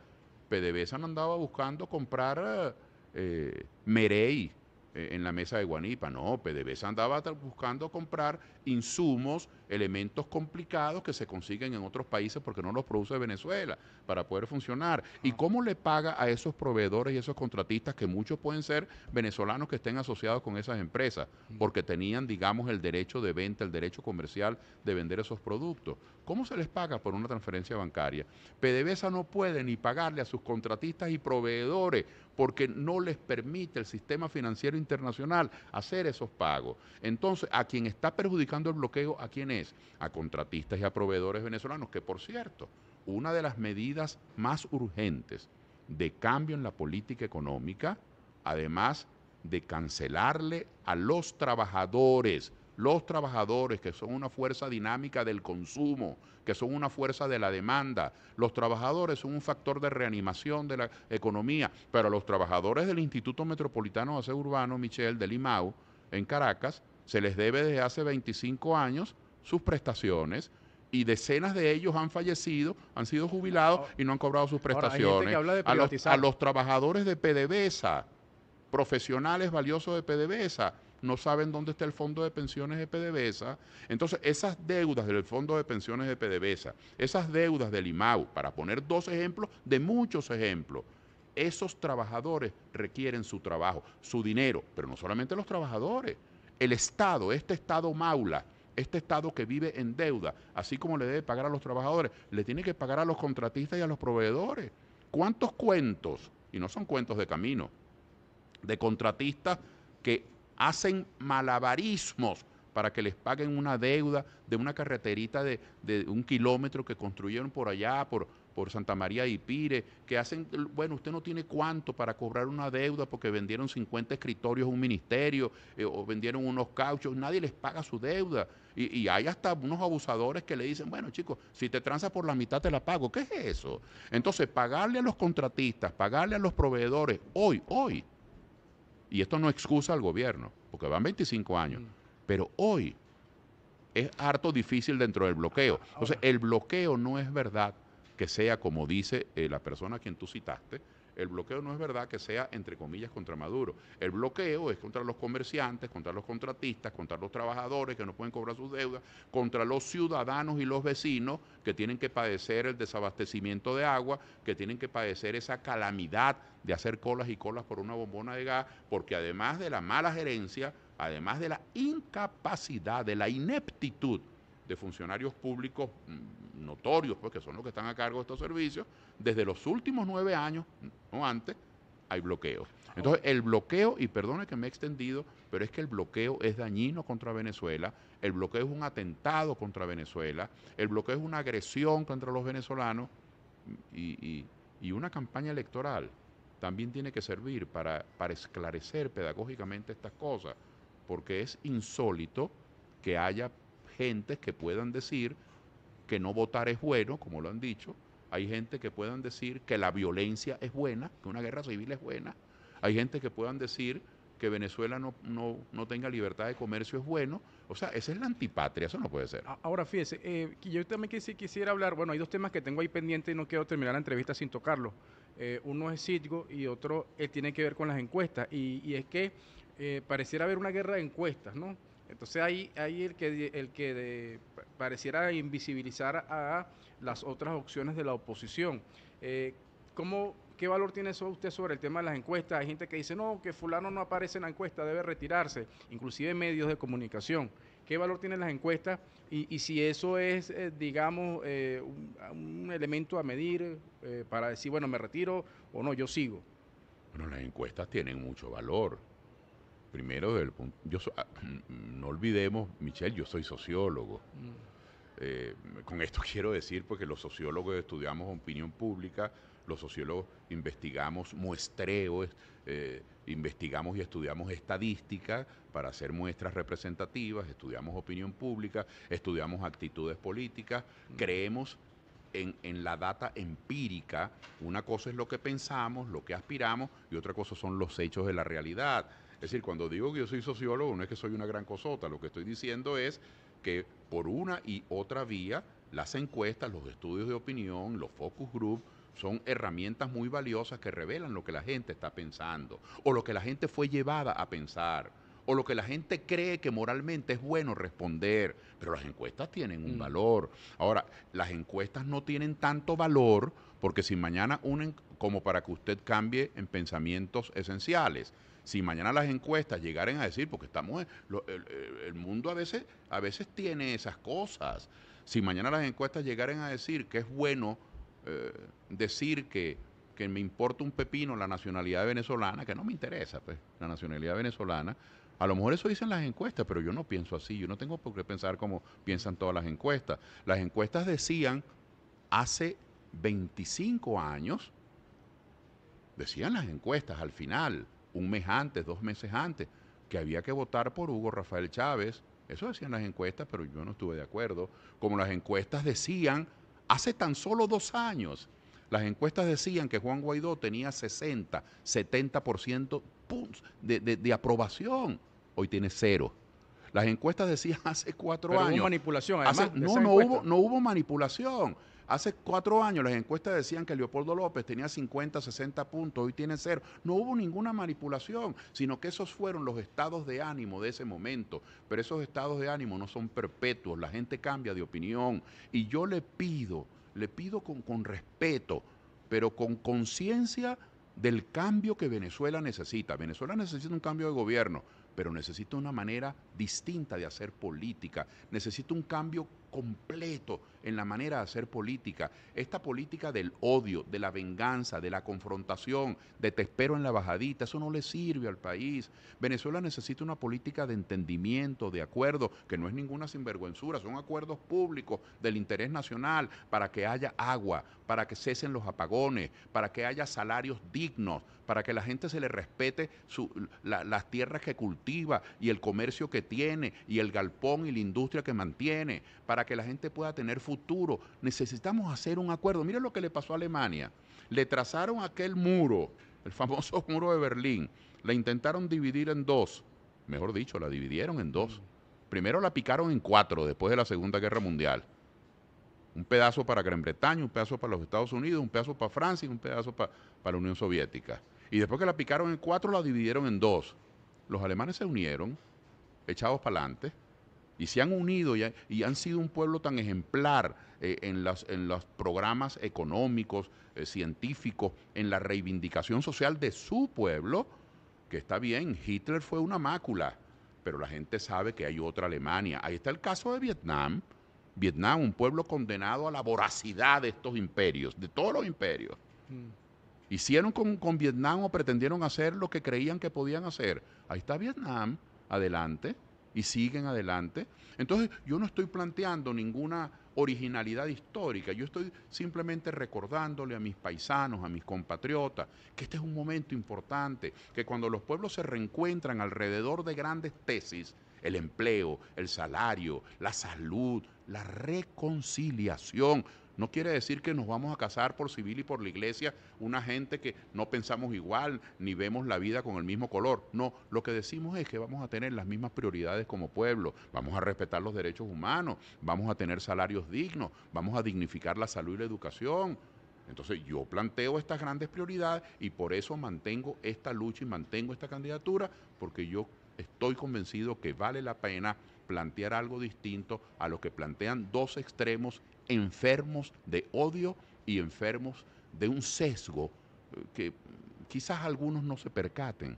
PDVSA no andaba buscando comprar eh, Merey, eh, en la mesa de Guanipa. No, PDVSA andaba buscando comprar insumos elementos complicados que se consiguen en otros países porque no los produce Venezuela para poder funcionar. ¿Y ah. cómo le paga a esos proveedores y esos contratistas que muchos pueden ser venezolanos que estén asociados con esas empresas? Porque tenían, digamos, el derecho de venta, el derecho comercial de vender esos productos. ¿Cómo se les paga por una transferencia bancaria? PDVSA no puede ni pagarle a sus contratistas y proveedores porque no les permite el sistema financiero internacional hacer esos pagos. Entonces, a quien está perjudicando el bloqueo, ¿a quién a contratistas y a proveedores venezolanos, que por cierto, una de las medidas más urgentes de cambio en la política económica, además de cancelarle a los trabajadores, los trabajadores que son una fuerza dinámica del consumo, que son una fuerza de la demanda, los trabajadores son un factor de reanimación de la economía, pero los trabajadores del Instituto Metropolitano de Aseo Urbano, Michel, de Limao, en Caracas, se les debe desde hace 25 años sus prestaciones y decenas de ellos han fallecido, han sido jubilados y no han cobrado sus prestaciones. A los, a, los, trabajadores de PDVSA, profesionales valiosos de PDVSA, no saben dónde está el fondo de pensiones de PDVSA. Entonces, esas deudas del fondo de pensiones de PDVSA, esas deudas del IMAU, para poner dos ejemplos de muchos ejemplos, esos trabajadores requieren su trabajo, su dinero, pero no solamente los trabajadores. El Estado, este Estado Maula, este Estado que vive en deuda, así como le debe pagar a los trabajadores, le tiene que pagar a los contratistas y a los proveedores. ¿Cuántos cuentos, y no son cuentos de camino, de contratistas que hacen malabarismos para que les paguen una deuda de una carreterita de, un kilómetro que construyeron por allá, por, por Santa María y Pire, que hacen, bueno, usted no tiene cuánto para cobrar una deuda porque vendieron 50 escritorios a un ministerio eh, o vendieron unos cauchos, nadie les paga su deuda. Y, hay hasta unos abusadores que le dicen, bueno chicos, si te transas por la mitad te la pago. ¿Qué es eso? Entonces, pagarle a los contratistas, pagarle a los proveedores, hoy, hoy, y esto no excusa al gobierno, porque van 25 años, mm. pero hoy es harto difícil dentro del bloqueo. Entonces, el bloqueo no es verdad que sea como dice eh, la persona a quien tú citaste, el bloqueo no es verdad que sea, entre comillas, contra Maduro. El bloqueo es contra los comerciantes, contra los contratistas, contra los trabajadores que no pueden cobrar sus deudas, contra los ciudadanos y los vecinos que tienen que padecer el desabastecimiento de agua, que tienen que padecer esa calamidad de hacer colas y colas por una bombona de gas, porque además de la mala gerencia, además de la incapacidad, de la ineptitud, de funcionarios públicos mm, notorios, porque pues, son los que están a cargo de estos servicios, desde los últimos nueve años, no antes, hay bloqueos. Entonces, el bloqueo, y perdone que me he extendido, pero es que el bloqueo es dañino contra Venezuela, el bloqueo es un atentado contra Venezuela, el bloqueo es una agresión contra los venezolanos y, una campaña electoral también tiene que servir para, para esclarecer pedagógicamente estas cosas, porque es insólito que haya gentes que puedan decir que no votar es bueno, como lo han dicho. Hay gente que puedan decir que la violencia es buena, que una guerra civil es buena. Hay gente que puedan decir que Venezuela no, no, tenga libertad de comercio es bueno. O sea, esa es la antipatria, eso no puede ser. Ahora, fíjese, eh, yo también quisiera, quisiera hablar, bueno, hay dos temas que tengo ahí pendientes y no quiero terminar la entrevista sin tocarlo. Eh, uno es Citgo y otro eh, tiene que ver con las encuestas. Y, y es que pareciera haber una guerra de encuestas, ¿no? Entonces ahí, ahí el que, el que pareciera invisibilizar a las otras opciones de la oposición. Eh, ¿Qué valor tiene eso usted sobre el tema de las encuestas? Hay gente que dice, no, que fulano no aparece en la encuesta, debe retirarse, inclusive medios de comunicación. ¿Qué valor tienen las encuestas? Y, si eso es, eh, digamos, eh, un, un, elemento a medir eh, para decir, bueno, me retiro o no, yo sigo. Bueno, las encuestas tienen mucho valor primero, yo ah, mm, no olvidemos, Michelle, yo soy sociólogo. Mm. Eh, con esto quiero decir, porque los sociólogos estudiamos opinión pública, los sociólogos investigamos muestreos, eh, investigamos y estudiamos estadística para hacer muestras representativas, estudiamos opinión pública, estudiamos actitudes políticas, mm. creemos en, la data empírica. Una cosa es lo que pensamos, lo que aspiramos, y otra cosa son los hechos de la realidad. Es decir, cuando digo que yo soy sociólogo, no es que soy una gran cosota, lo que estoy diciendo es que por una y otra vía, las encuestas, los estudios de opinión, los focus group, son herramientas muy valiosas que revelan lo que la gente está pensando, o lo que la gente fue llevada a pensar, o lo que la gente cree que moralmente es bueno responder, pero las encuestas tienen un mm. valor. Ahora, las encuestas no tienen tanto valor porque si mañana unen como para que usted cambie en pensamientos esenciales si mañana las encuestas llegaren a decir, porque estamos, el, mundo a veces, a veces tiene esas cosas, si mañana las encuestas llegaren a decir que es bueno eh, decir que, me importa un pepino la nacionalidad venezolana, que no me interesa, pues, la nacionalidad venezolana, a lo mejor eso dicen las encuestas, pero yo no pienso así, yo no tengo por qué pensar como piensan todas las encuestas. Las encuestas decían hace 25 años, decían las encuestas al final, un mes antes, dos meses antes, que había que votar por Hugo Rafael Chávez. Eso decían las encuestas, pero yo no estuve de acuerdo. Como las encuestas decían hace tan solo dos años. Las encuestas decían que Juan Guaidó tenía 60, 70% de, de, aprobación. Hoy tiene cero. Las encuestas decían hace cuatro años. Hubo manipulación, no, no hubo, no hubo manipulación. Hace cuatro años las encuestas decían que Leopoldo López tenía 50, 60 puntos, hoy tiene cero. No hubo ninguna manipulación, sino que esos fueron los estados de ánimo de ese momento. Pero esos estados de ánimo no son perpetuos, la gente cambia de opinión. Y yo le pido, le pido con, con respeto, pero con conciencia del cambio que Venezuela necesita. Venezuela necesita un cambio de gobierno, pero necesita una manera distinta de hacer política, necesita un cambio completo en la manera de hacer política. Esta política del odio, de la venganza, de la confrontación, de te espero en la bajadita, eso no le sirve al país. Venezuela necesita una política de entendimiento, de acuerdo, que no es ninguna sinvergüenzura, son acuerdos públicos del interés nacional para que haya agua, para que cesen los apagones, para que haya salarios dignos, para que la gente se le respete las tierras que cultiva y el comercio que tiene y el galpón y la industria que mantiene, para que la gente pueda tener futuro. Necesitamos hacer un acuerdo. Miren lo que le pasó a Alemania. Le trazaron aquel muro, el famoso muro de Berlín. La intentaron dividir en dos. Mejor dicho, la dividieron en dos. Mm. Primero la picaron en cuatro después de la Segunda Guerra Mundial. Un pedazo para Gran Bretaña, un pedazo para los Estados Unidos, un pedazo para Francia y un pedazo para, para la Unión Soviética. Y después que la picaron en cuatro, la dividieron en dos. Los alemanes se unieron, echados para adelante, y se han unido y, han sido un pueblo tan ejemplar eh, en, en, los programas económicos, eh, científicos, en la reivindicación social de su pueblo, que está bien, Hitler fue una mácula, pero la gente sabe que hay otra Alemania. Ahí está el caso de Vietnam. Vietnam, un pueblo condenado a la voracidad de estos imperios, de todos los imperios. Mm. Hicieron con, con Vietnam o pretendieron hacer lo que creían que podían hacer. Ahí está Vietnam, adelante y siguen adelante. Entonces, yo no estoy planteando ninguna originalidad histórica, yo estoy simplemente recordándole a mis paisanos, a mis compatriotas, que este es un momento importante, que cuando los pueblos se reencuentran alrededor de grandes tesis, el empleo, el salario, la salud, la reconciliación, no quiere decir que nos vamos a casar por civil y por la iglesia una gente que no pensamos igual ni vemos la vida con el mismo color. No, lo que decimos es que vamos a tener las mismas prioridades como pueblo, vamos a respetar los derechos humanos, vamos a tener salarios dignos, vamos a dignificar la salud y la educación. Entonces yo planteo estas grandes prioridades y por eso mantengo esta lucha y mantengo esta candidatura, porque yo estoy convencido que vale la pena plantear algo distinto a lo que plantean dos extremos enfermos de odio y enfermos de un sesgo eh, que quizás algunos no se percaten,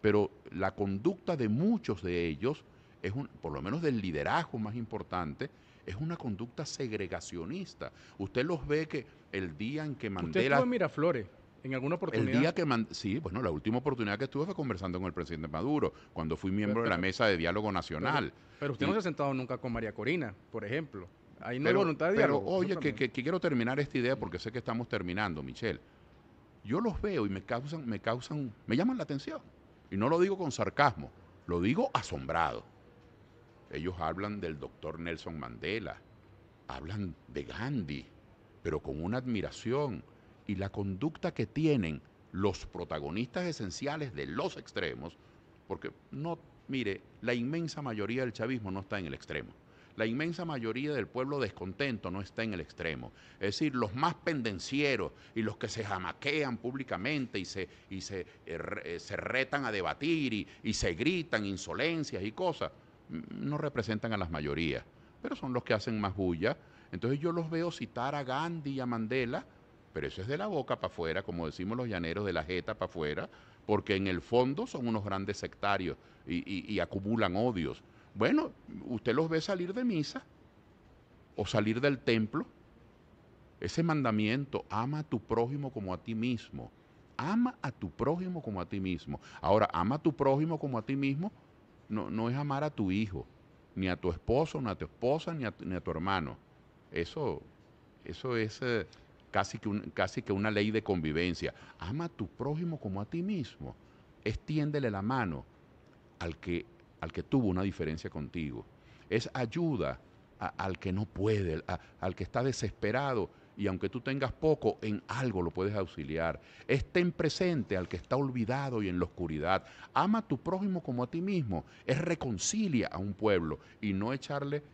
pero la conducta de muchos de ellos, es un, por lo menos del liderazgo más importante, es una conducta segregacionista. Usted los ve que el día en que Mandela... Usted en Miraflores en alguna oportunidad. El día que sí, bueno, la última oportunidad que estuve fue conversando con el presidente Maduro, cuando fui miembro de la mesa de diálogo nacional. Pero, usted no se ha sentado nunca con María Corina, por ejemplo pero, hay Pero oye, que, quiero terminar esta idea porque sé que estamos terminando, Michelle. Yo los veo y me causan, me causan, me llaman la atención. Y no lo digo con sarcasmo, lo digo asombrado. Ellos hablan del doctor Nelson Mandela, hablan de Gandhi, pero con una admiración y la conducta que tienen los protagonistas esenciales de los extremos, porque no, mire, la inmensa mayoría del chavismo no está en el extremo la inmensa mayoría del pueblo descontento no está en el extremo. Es decir, los más pendencieros y los que se jamaquean públicamente y se, y se, eh, eh, retan a debatir y, se gritan insolencias y cosas, mm, no representan a las mayorías, pero son los que hacen más bulla. Entonces yo los veo citar a Gandhi y a Mandela, pero eso es de la boca para afuera, como decimos los llaneros, de la jeta para afuera, porque en el fondo son unos grandes sectarios y acumulan odios. Bueno, usted los ve salir de misa o salir del templo. Ese mandamiento, ama a tu prójimo como a ti mismo. Ama a tu prójimo como a ti mismo. Ahora, ama a tu prójimo como a ti mismo no, es amar a tu hijo, ni a tu esposo, ni a tu esposa, ni a, tu hermano. Eso, eso es eh, casi, que casi que una ley de convivencia. Ama a tu prójimo como a ti mismo. Extiéndele la mano al que al que tuvo una diferencia contigo. Es ayuda al que no puede, al que está desesperado y aunque tú tengas poco, en algo lo puedes auxiliar. Estén presente al que está olvidado y en la oscuridad. Ama a tu prójimo como a ti mismo. Es reconcilia a un pueblo y no echarle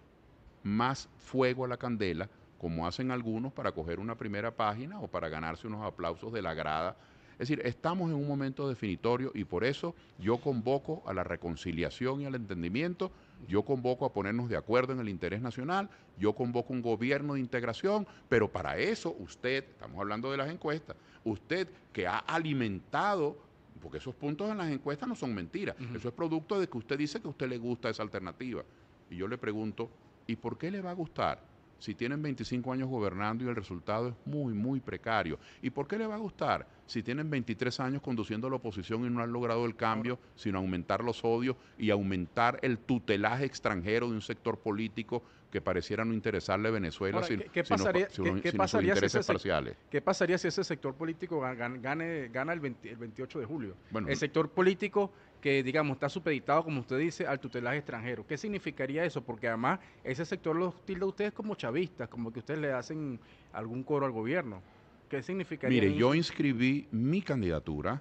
más fuego a la candela como hacen algunos para coger una primera página o para ganarse unos aplausos de la grada es decir, estamos en un momento definitorio y por eso yo convoco a la reconciliación y al entendimiento, yo convoco a ponernos de acuerdo en el interés nacional, yo convoco un gobierno de integración, pero para eso usted, estamos hablando de las encuestas, usted que ha alimentado porque esos puntos en las encuestas no son mentiras, eso es producto de que usted dice que a usted le gusta esa alternativa. Y yo le pregunto, ¿y por qué le va a gustar? si tienen 25 años gobernando y el resultado es muy, muy precario. ¿Y por qué le va a gustar si tienen 23 años conduciendo la oposición y no han logrado el cambio, sino aumentar los odios y aumentar el tutelaje extranjero de un sector político que pareciera no interesarle a Venezuela ¿qué, pasaría, si ese, sector político gana el, 28 de julio? el sector político que, digamos, está supeditado, como usted dice, al tutelaje extranjero. ¿Qué significaría eso? Porque además ese sector lo tilda a ustedes como chavistas, como que ustedes le hacen algún coro al gobierno. ¿Qué significaría Mire, yo inscribí mi candidatura,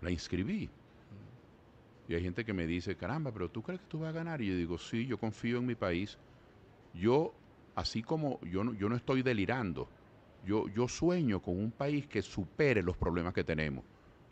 la inscribí. Y hay gente que me dice, caramba, pero tú crees que tú vas a ganar. Y yo digo, sí, yo confío en mi país. Yo, así como yo no, yo no estoy delirando, yo, yo sueño con un país que supere los problemas que tenemos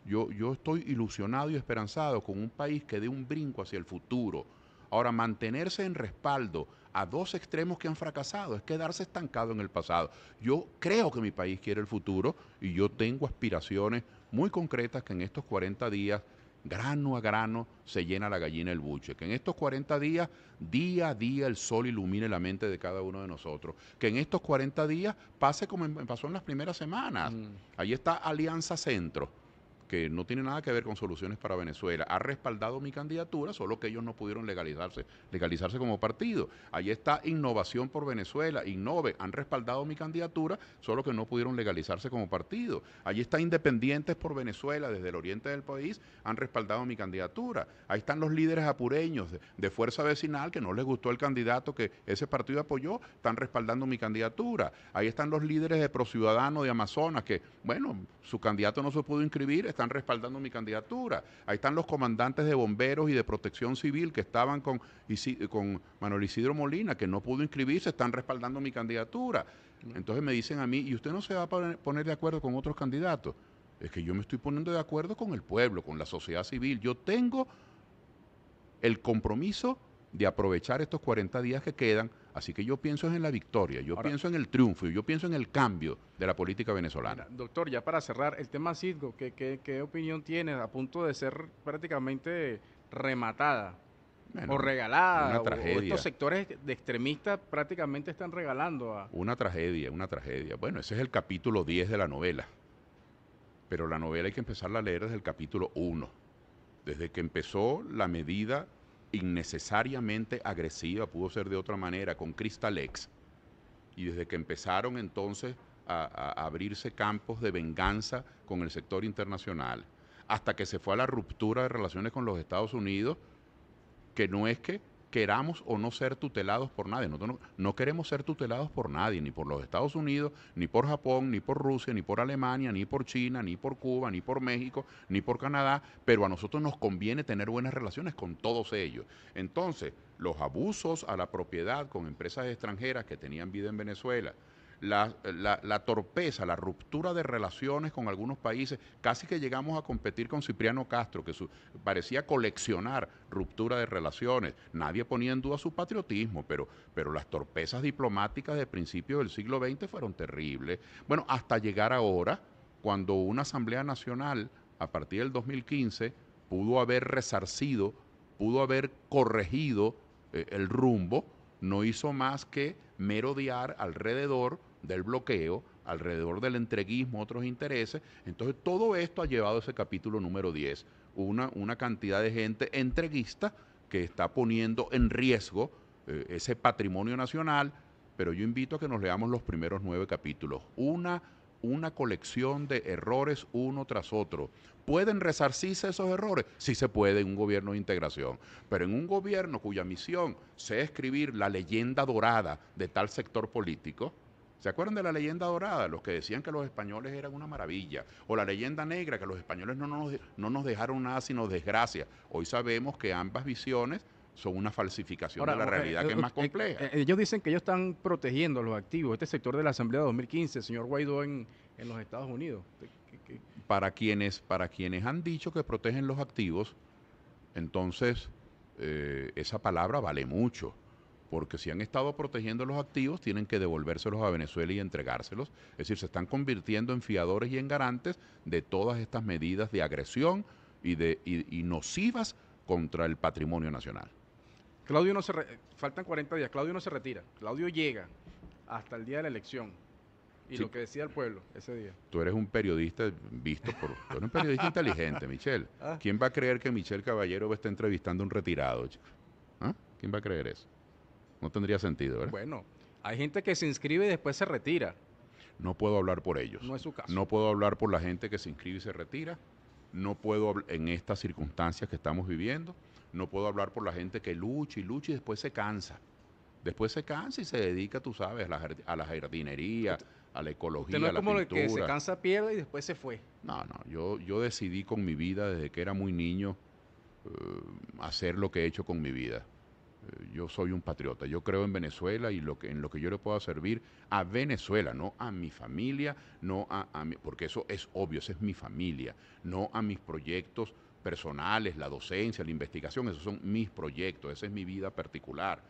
yo, estoy ilusionado y esperanzado con un país que dé un brinco hacia el futuro. Ahora, mantenerse en respaldo a dos extremos que han fracasado es quedarse estancado en el pasado. Yo creo que mi país quiere el futuro y yo tengo aspiraciones muy concretas que en estos 40 días grano a grano se llena la gallina el buche, que en estos 40 días, día a día el sol ilumine la mente de cada uno de nosotros, que en estos 40 días pase como pasó en las primeras semanas. Mm. Ahí está Alianza Centro que no tiene nada que ver con soluciones para Venezuela, ha respaldado mi candidatura, solo que ellos no pudieron legalizarse, legalizarse como partido. Ahí está Innovación por Venezuela, Innove, han respaldado mi candidatura, solo que no pudieron legalizarse como partido. Ahí está Independientes por Venezuela, desde el oriente del país, han respaldado mi candidatura. Ahí están los líderes apureños de, Fuerza Vecinal, que no les gustó el candidato que ese partido apoyó, están respaldando mi candidatura. Ahí están los líderes de Pro Ciudadano de Amazonas, que, bueno, su candidato no se pudo inscribir, están respaldando mi candidatura. Ahí están los comandantes de bomberos y de protección civil que estaban con, con Manuel Isidro Molina, que no pudo inscribirse, están respaldando mi candidatura. Entonces me dicen a mí, ¿y usted no se va a poner de acuerdo con otros candidatos? Es que yo me estoy poniendo de acuerdo con el pueblo, con la sociedad civil. Yo tengo el compromiso de aprovechar estos 40 días que quedan. Así que yo pienso en la victoria, yo pienso en el triunfo, yo pienso en el cambio de la política venezolana. Doctor, ya para cerrar, el tema Cidgo, ¿qué, qué, opinión tiene a punto de ser prácticamente rematada o regalada. Una tragedia. estos sectores de extremistas prácticamente están regalando a... Una tragedia, una tragedia. Bueno, ese es el capítulo 10 de la novela. Pero la novela hay que empezarla a leer desde el capítulo 1. Desde que empezó la medida innecesariamente agresiva, pudo ser de otra manera, con X, Y desde que empezaron entonces a, a, abrirse campos de venganza con el sector internacional, hasta que se fue a la ruptura de relaciones con los Estados Unidos, que no es que queramos o no ser tutelados por nadie. Nosotros no, no, queremos ser tutelados por nadie, ni por los Estados Unidos, ni por Japón, ni por Rusia, ni por Alemania, ni por China, ni por Cuba, ni por México, ni por Canadá, pero a nosotros nos conviene tener buenas relaciones con todos ellos. Entonces, los abusos a la propiedad con empresas extranjeras que tenían vida en Venezuela, la, torpeza, la ruptura de relaciones con algunos países. Casi que llegamos a competir con Cipriano Castro, que parecía coleccionar ruptura de relaciones. Nadie ponía en duda su patriotismo, pero, pero las torpezas diplomáticas de principios del siglo XX fueron terribles. Bueno, hasta llegar ahora, cuando una Asamblea Nacional, a partir del 2015, pudo haber resarcido, pudo haber corregido eh, el rumbo, no hizo más que merodear alrededor del bloqueo, alrededor del entreguismo, otros intereses. Entonces todo esto ha llevado a ese capítulo número 10, una, una cantidad de gente entreguista que está poniendo en riesgo eh, ese patrimonio nacional, pero yo invito a que nos leamos los primeros nueve capítulos. Una una colección de errores uno tras otro. ¿Pueden resarcirse esos errores? Sí se puede en un gobierno de integración, pero en un gobierno cuya misión sea escribir la leyenda dorada de tal sector político, ¿Se acuerdan de la leyenda dorada? Los que decían que los españoles eran una maravilla. O la leyenda negra, que los españoles no nos, no nos dejaron nada sino desgracia. Hoy sabemos que ambas visiones son una falsificación de la realidad que es eh, más eh, eh, compleja. ellos dicen que ellos están protegiendo los activos, este sector de la Asamblea de 2015, señor Guaidó en, los Estados Unidos. Para quienes, para quienes han dicho que protegen los activos, entonces esa palabra vale mucho, porque si han estado protegiendo los activos, tienen que devolvérselos a Venezuela y entregárselos. Es decir, se están convirtiendo en fiadores y en garantes de todas estas medidas de agresión y, de, y nocivas contra el patrimonio nacional. Claudio no se faltan 40 días, Claudio no se retira, Claudio llega hasta el día de la elección y lo que decía el pueblo ese día. Tú eres un periodista visto por, tú eres un periodista inteligente, Michelle. Ah. ¿Quién va a creer que Michelle Caballero estar entrevistando a un retirado? ¿Ah? ¿Quién va a creer eso? No tendría sentido, ¿verdad? Bueno, hay gente que se inscribe y después se retira. No puedo hablar por ellos. No es su caso. No puedo hablar por la gente que se inscribe y se retira. No puedo en estas circunstancias que estamos viviendo no puedo hablar por la gente que lucha y lucha y después se cansa. Después se cansa y se dedica, tú sabes, a la, a la jardinería, a la ecología. no es como el que se cansa, pierde y después se fue. No, no, yo, yo decidí con mi vida desde que era muy niño eh, hacer lo que he hecho con mi vida. Eh, yo soy un patriota, yo creo en Venezuela y lo que, en lo que yo le pueda servir a Venezuela, no a mi familia, no a, porque eso es obvio, esa es mi familia, no a mis proyectos personales, la docencia, la investigación, esos son mis proyectos, esa es mi vida particular.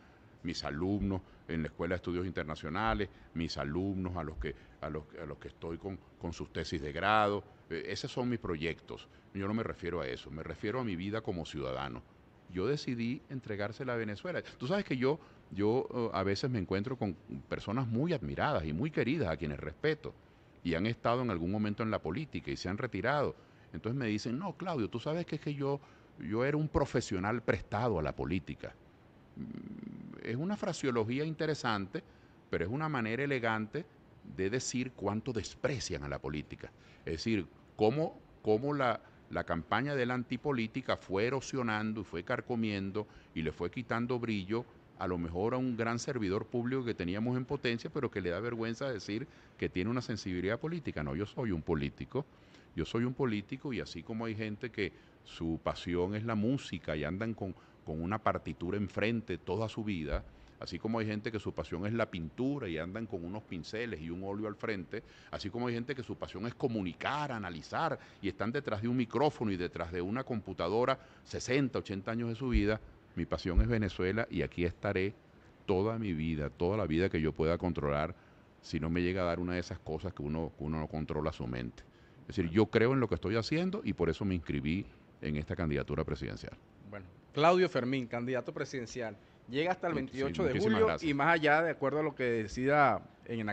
Mis alumnos en la Escuela de Estudios Internacionales, mis alumnos a los que, a los, que estoy con, sus tesis de grado, eh, esos son mis proyectos. Yo no me refiero a eso, me refiero a mi vida como ciudadano. Yo decidí entregársela a Venezuela. Tú sabes que yo, yo eh, a veces me encuentro con personas muy admiradas y muy queridas, a quienes respeto, y han estado en algún momento en la política y se han retirado entonces me dicen, no, Claudio, tú sabes que es que yo, yo era un profesional prestado a la política. Mm, es una fraseología interesante, pero es una manera elegante de decir cuánto desprecian a la política. Es decir, cómo, la, la campaña de la antipolítica fue erosionando y fue carcomiendo y le fue quitando brillo a lo mejor a un gran servidor público que teníamos en potencia, pero que le da vergüenza decir que tiene una sensibilidad política. No, yo soy un político yo soy un político y así como hay gente que su pasión es la música y andan con, una partitura enfrente toda su vida, así como hay gente que su pasión es la pintura y andan con unos pinceles y un óleo al frente, así como hay gente que su pasión es comunicar, analizar y están detrás de un micrófono y detrás de una computadora 60, 80 años de su vida, mi pasión es Venezuela y aquí estaré toda mi vida, toda la vida que yo pueda controlar si no me llega a dar una de esas cosas que uno, que uno no controla su mente. Es decir, yo creo en lo que estoy haciendo y por eso me inscribí en esta candidatura presidencial. Bueno, Claudio Fermín, candidato presidencial, llega hasta el 28 de julio y más allá, de acuerdo a lo que decida en,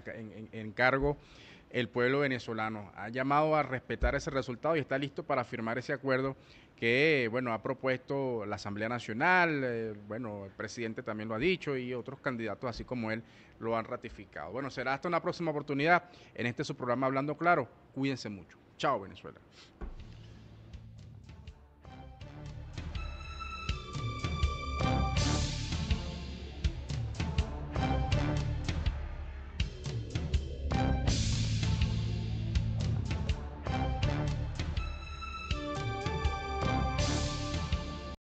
en, cargo el pueblo venezolano. Ha llamado a respetar ese resultado y está listo para firmar ese acuerdo que, bueno, ha propuesto la Asamblea Nacional, eh, bueno, el presidente también lo ha dicho y otros candidatos así como él lo han ratificado. Bueno, será hasta una próxima oportunidad en este su programa Hablando Claro. Cuídense mucho. Chao, Venezuela.